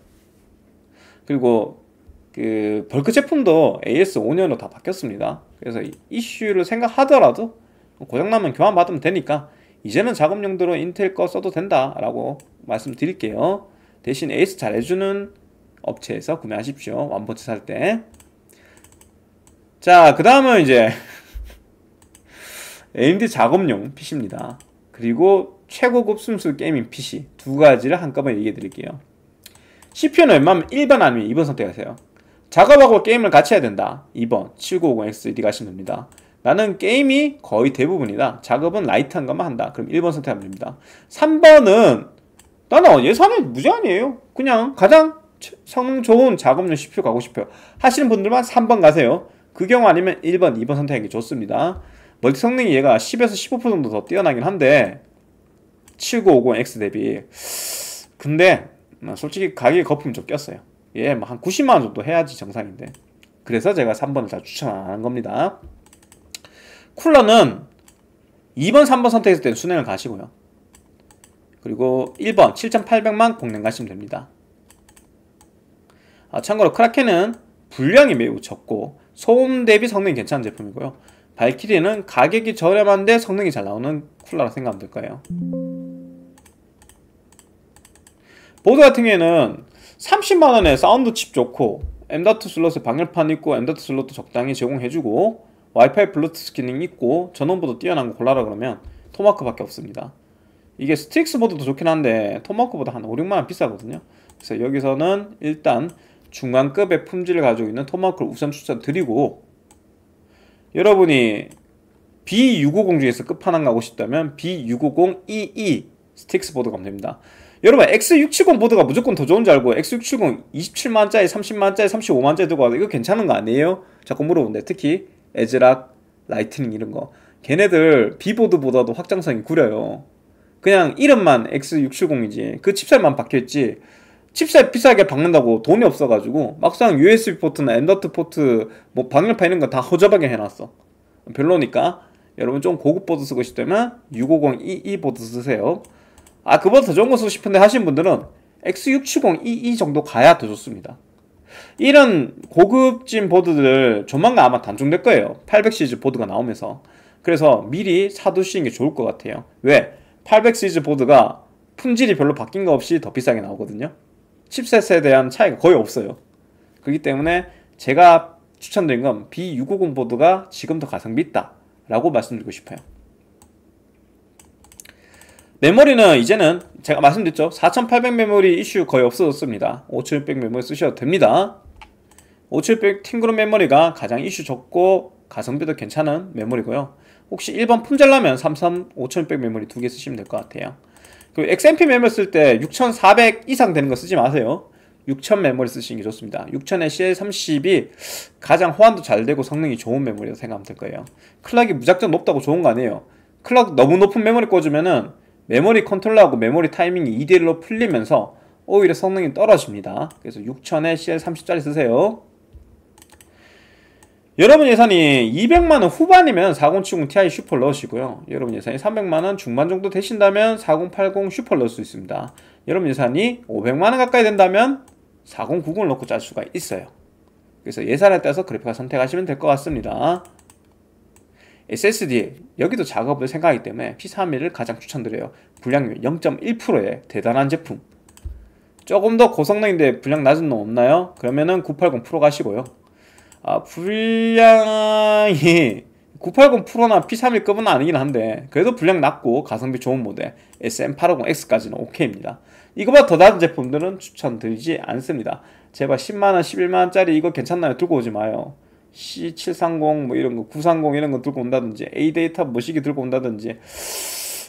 그리고 그 벌크 제품도 AS 5년으로 다 바뀌었습니다. 그래서 이슈를 생각하더라도 고장나면 교환받으면 되니까 이제는 작업 용도로 인텔 거 써도 된다라고 말씀드릴게요. 대신 AS 잘 해주는 업체에서 구매하십시오. 완보치살 때. 자, 그 다음은 이제 AMD 작업용 PC입니다. 그리고 최고급 순수 게이밍 PC 두 가지를 한꺼번에 얘기해 드릴게요. CPU는 웬만하면 일반 아니면 2번 선택하세요. 작업하고 게임을 같이 해야 된다 2번 7950XD 가시면 됩니다 나는 게임이 거의 대부분이다 작업은 라이트한 것만 한다 그럼 1번 선택하면 됩니다 3번은 나는 예산이 무제한이에요 그냥 가장 성능 좋은 작업용 CPU 가고 싶어요 하시는 분들만 3번 가세요 그 경우 아니면 1번 2번 선택하는 게 좋습니다 멀티 성능이 얘가 10에서 15% 정도 더 뛰어나긴 한데 7950X 대비 근데 음, 솔직히 가격이 거품 이좀 꼈어요 예, 뭐 한 90만원 정도 해야지 정상인데 그래서 제가 3번을 다 추천하는 겁니다 쿨러는 2번, 3번 선택했을 때는 순행을 가시고요 그리고 1번 7,800만 공랭 가시면 됩니다 아, 참고로 크라켄은 분량이 매우 적고 소음 대비 성능이 괜찮은 제품이고요 발키리는 가격이 저렴한데 성능이 잘 나오는 쿨러라 생각하면 될까요 보드 같은 경우에는 30만원에 사운드 칩 좋고 M.2 슬롯에 방열판 있고 M.2 슬롯도 적당히 제공해주고 와이파이 블루투스 기능 있고 전원보다 뛰어난 거 골라라 그러면 토마크밖에 없습니다 이게 스틱스 보드도 좋긴 한데 토마크보다 한 5, 6만원 비싸거든요 그래서 여기서는 일단 중간급의 품질을 가지고 있는 토마크를 우선 추천드리고 여러분이 B650 중에서 끝판왕 가고 싶다면 B650EE 스틱스 보드가 됩니다 여러분 X670 보드가 무조건 더 좋은 줄 알고 X670 27만짜리, 30만짜리, 35만짜리 들고 와도 이거 괜찮은 거 아니에요? 자꾸 물어보는데 특히 에즈락, 라이트닝 이런 거 걔네들 B보드보다도 확장성이 구려요 그냥 이름만 X670이지 그 칩셋만 바뀌었지 칩셋 비싸게 박는다고 돈이 없어가지고 막상 USB 포트나 M.2 포트 뭐 방열판 이런 거 다 허접하게 해놨어 별로니까 여러분 좀 고급 보드 쓰고 싶다면 650 EE 보드 쓰세요 아 그보다 더 좋은 거 쓰고 싶은데 하신 분들은 X670EE 정도 가야 더 좋습니다 이런 고급진 보드들 조만간 아마 단종될 거예요 800 시리즈 보드가 나오면서 그래서 미리 사두시는 게 좋을 것 같아요 왜? 800 시리즈 보드가 품질이 별로 바뀐 거 없이 더 비싸게 나오거든요 칩셋에 대한 차이가 거의 없어요 그렇기 때문에 제가 추천드린 건 B650 보드가 지금 더 가성비 있다 라고 말씀드리고 싶어요 메모리는 이제는 제가 말씀드렸죠 4800 메모리 이슈 거의 없어졌습니다 5600 메모리 쓰셔도 됩니다 5600 팅그룹 메모리가 가장 이슈 적고 가성비도 괜찮은 메모리고요 혹시 1번 품절라면 3 3 5600 메모리 두 개 쓰시면 될 것 같아요 그리고 XMP 메모리 쓸 때 6400 이상 되는 거 쓰지 마세요 6000 메모리 쓰시는 게 좋습니다 6000에 CL30이 가장 호환도 잘 되고 성능이 좋은 메모리라고 생각하면 될 거예요 클락이 무작정 높다고 좋은 거 아니에요 클락 너무 높은 메모리 꽂으면은 메모리 컨트롤하고 메모리 타이밍이 2대1로 풀리면서 오히려 성능이 떨어집니다. 그래서 6000에 CL30짜리 쓰세요. 여러분 예산이 200만원 후반이면 4070 Ti 슈퍼를 넣으시고요. 여러분 예산이 300만원 중반 정도 되신다면 4080 슈퍼를 넣을 수 있습니다. 여러분 예산이 500만원 가까이 된다면 4090을 넣고 짤 수가 있어요. 그래서 예산에 따라서 그래픽을 선택하시면 될 것 같습니다. SSD 여기도 작업을 생각하기 때문에 P31을 가장 추천드려요 불량률 0.1%의 대단한 제품 조금 더 고성능인데 불량 낮은 놈 없나요? 그러면은 980 프로 가시고요 아 불량이 980 프로나 P31급은 아니긴 한데 그래도 불량 낮고 가성비 좋은 모델 SM850X까지는 o k 입니다 이거보다 더 낮은 제품들은 추천드리지 않습니다 제발 10만원 11만원짜리 이거 괜찮나요? 들고 오지 마요 C730 뭐 이런 거, 930 이런 거 들고 온다든지 A 데이터 머시기 뭐 들고 온다든지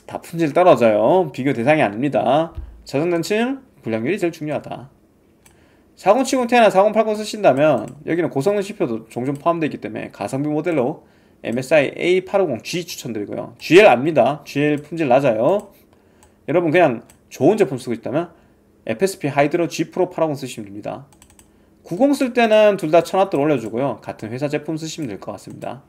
다 품질 떨어져요. 비교 대상이 아닙니다. 저장단층 불량률이 제일 중요하다. 4070 Ti나 4080 쓰신다면 여기는 고성능 CPU도 종종 포함되어 있기 때문에 가성비 모델로 MSI A850G 추천드리고요. GL 압니다. GL 품질 낮아요. 여러분 그냥 좋은 제품 쓰고 있다면 FSP 하이드로 G 프로 850 쓰시면 됩니다. 90쓸 때는 둘 다 천화돌 올려주고요. 같은 회사 제품 쓰시면 될 것 같습니다.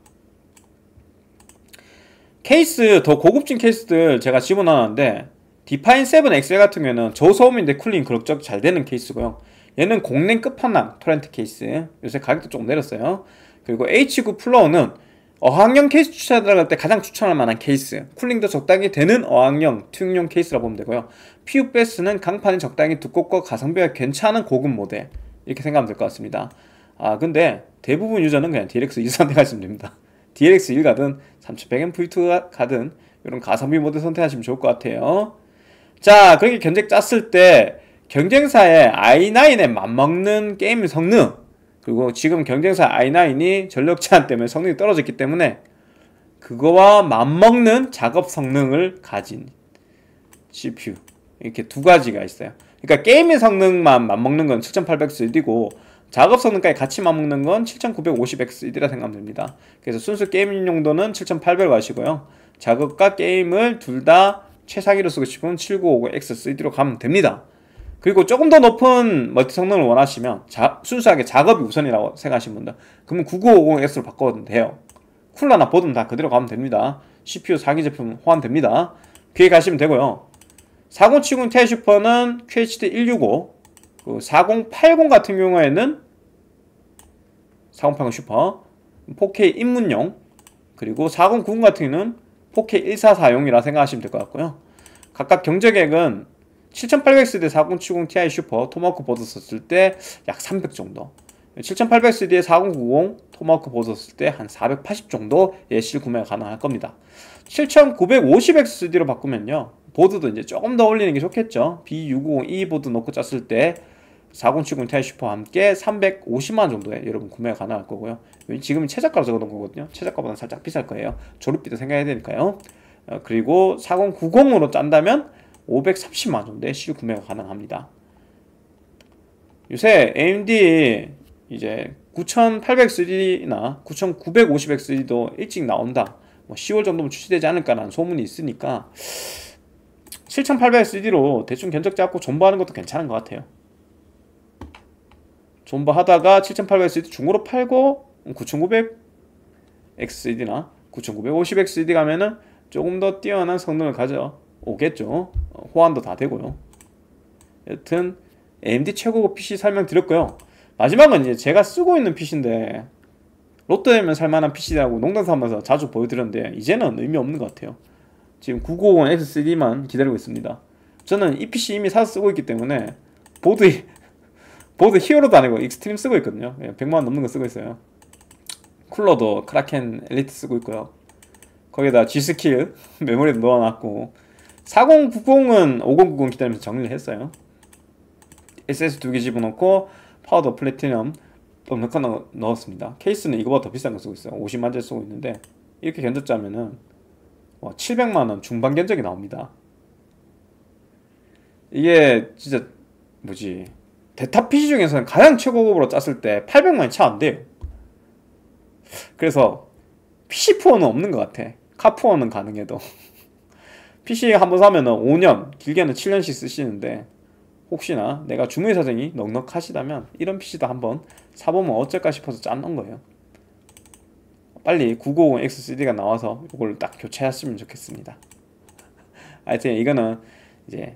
케이스, 더 고급진 케이스들 제가 집 지원하는데 디파인 7 XL 같은 경우에는 저소음인데 쿨링 그럭저럭 잘 되는 케이스고요. 얘는 공랭 끝판왕 토렌트 케이스. 요새 가격도 조금 내렸어요. 그리고 H9 플로우는 어학용 케이스 추천하다갈 해때 가장 추천할 만한 케이스 쿨링도 적당히 되는 어학용 튜닝용 케이스라고 보면 되고요 PU 베스는 강판이 적당히 두껍고 가성비가 괜찮은 고급 모델 이렇게 생각하면 될 것 같습니다. 아 근데 대부분 유저는 그냥 DLX 1선택 하시면 됩니다. DLX 1 가든 3100M V2 가든 이런 가성비 모드 선택하시면 좋을 것 같아요. 자 그렇게 그러니까 견적 짰을 때 경쟁사의 i9에 맞먹는 게임 성능 그리고 지금 경쟁사 i9이 전력 제한 때문에 성능이 떨어졌기 때문에 그거와 맞먹는 작업 성능을 가진 CPU 이렇게 두 가지가 있어요 그러니까 게임의 성능만 맞먹는 건 7800XD고 작업 성능까지 같이 맞먹는 건 7950XD라 생각하면 됩니다. 그래서 순수 게임 용도는 7800W이고요. 작업과 게임을 둘 다 최상위로 쓰고 싶은 7950XD로 가면 됩니다. 그리고 조금 더 높은 멀티 성능을 원하시면 자, 순수하게 작업이 우선이라고 생각하시는 분들 그러면 9950X로 바꿔도 돼요. 쿨러나 보드는 다 그대로 가면 됩니다. CPU 사기 제품 호환됩니다. 그획가시면 되고요. 4070 테슈퍼는 QHD 165, 그4080 같은 경우에는 4080 슈퍼, 4K 입문용, 그리고 4090 같은 경우는 4K 144용이라 생각하시면 될 것 같고요. 각각 경제액은7 8 0 0 x d 4070 Ti 슈퍼 토마호크 보드 썼을 때 약 300 정도 7 8 0 0 d 의4090 토마호크 보드 썼을 때 한 480 정도 예실 구매가 가능할 겁니다 7950X대로 바꾸면요 보드도 이제 조금 더 올리는 게 좋겠죠. B650E 보드 놓고 짰을 때4070 t 슈퍼와 함께 3 5 0만 정도에 여러분 구매가 가능할 거고요 지금 최저가로 적어놓은 거거든요 최저가보다는 살짝 비쌀 거예요 조립비도 생각해야 되니까요 어, 그리고 4090으로 짠다면 5 3 0만 정도에 CU 구매가 가능합니다 요새 AMD 이제 9800X나 9950X도 일찍 나온다 뭐 10월 정도면 출시되지 않을까라는 소문이 있으니까 7800SD로 대충 견적 잡고 존버하는 것도 괜찮은 것 같아요. 존버하다가 7800SD 중고로 팔고 9900XD나 9950XD 가면은 조금 더 뛰어난 성능을 가져오겠죠. 어, 호환도 다 되고요. 여튼 AMD 최고급 PC 설명드렸고요. 마지막은 이제 제가 쓰고 있는 PC인데 롯데면 살만한 PC라고 농담 삼아서 자주 보여드렸는데 이제는 의미 없는 것 같아요. 지금 950X3만 기다리고 있습니다 저는 EPC 이미 사서 쓰고 있기 때문에 보드 보드 히어로도 아니고 익스트림 쓰고 있거든요 100만원 예, 넘는 거 쓰고 있어요 쿨러도 크라켄 엘리트 쓰고 있고요 거기다 G스킬 메모리도 넣어놨고 4090은 5090 기다리면서 정리를 했어요 SS 두개 집어넣고 파우더 플래티넘 넉 넣었습니다 케이스는 이거보다 더 비싼 거 쓰고 있어요 50만짜리 쓰고 있는데 이렇게 견적 짜면은 700만 어, 원 중반 견적이 나옵니다. 이게 진짜 뭐지 대타 PC 중에서는 가장 최고급으로 짰을 때 800만 원이 차 안 돼요. 그래서 PC 푸어는 없는 것 같아. 카푸어는 가능해도 PC 한 번 사면은 5년 길게는 7년씩 쓰시는데 혹시나 내가 주문의 사정이 넉넉하시다면 이런 PC도 한번 사보면 어쩔까 싶어서 짠 놓은 거예요. 빨리 950X3D가 나와서 이걸 딱 교체했으면 좋겠습니다 하여튼 이거는 이제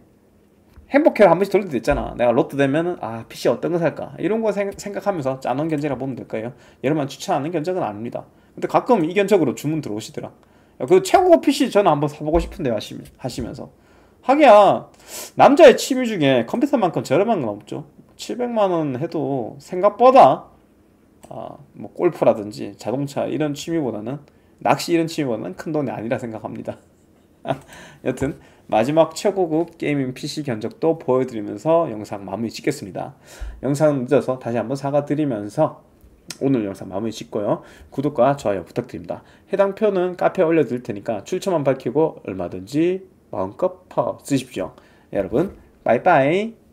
행복해라 한 번씩 돌려도 있잖아 내가 로또 되면은 아 PC 어떤 거 살까 이런 거 생, 각하면서 짜놓은 견제라 보면 될 거예요 여러분 추천하는 견적은 아닙니다 근데 가끔 이 견적으로 주문 들어오시더라 그 최고 PC 저는 한번 사보고 싶은데 하시면서 하기야 남자의 취미 중에 컴퓨터만큼 저렴한 건 없죠 700만원 해도 생각보다 어, 뭐 골프라든지 자동차 이런 취미보다는 낚시 이런 취미보다는 큰 돈이 아니라 생각합니다. 여튼 마지막 최고급 게이밍 PC 견적도 보여드리면서 영상 마무리 짓겠습니다. 영상 늦어서 다시 한번 사과드리면서 오늘 영상 마무리 짓고요. 구독과 좋아요 부탁드립니다. 해당 표는 카페에 올려드릴 테니까 출처만 밝히고 얼마든지 마음껏 퍼 쓰십시오. 여러분 빠이빠이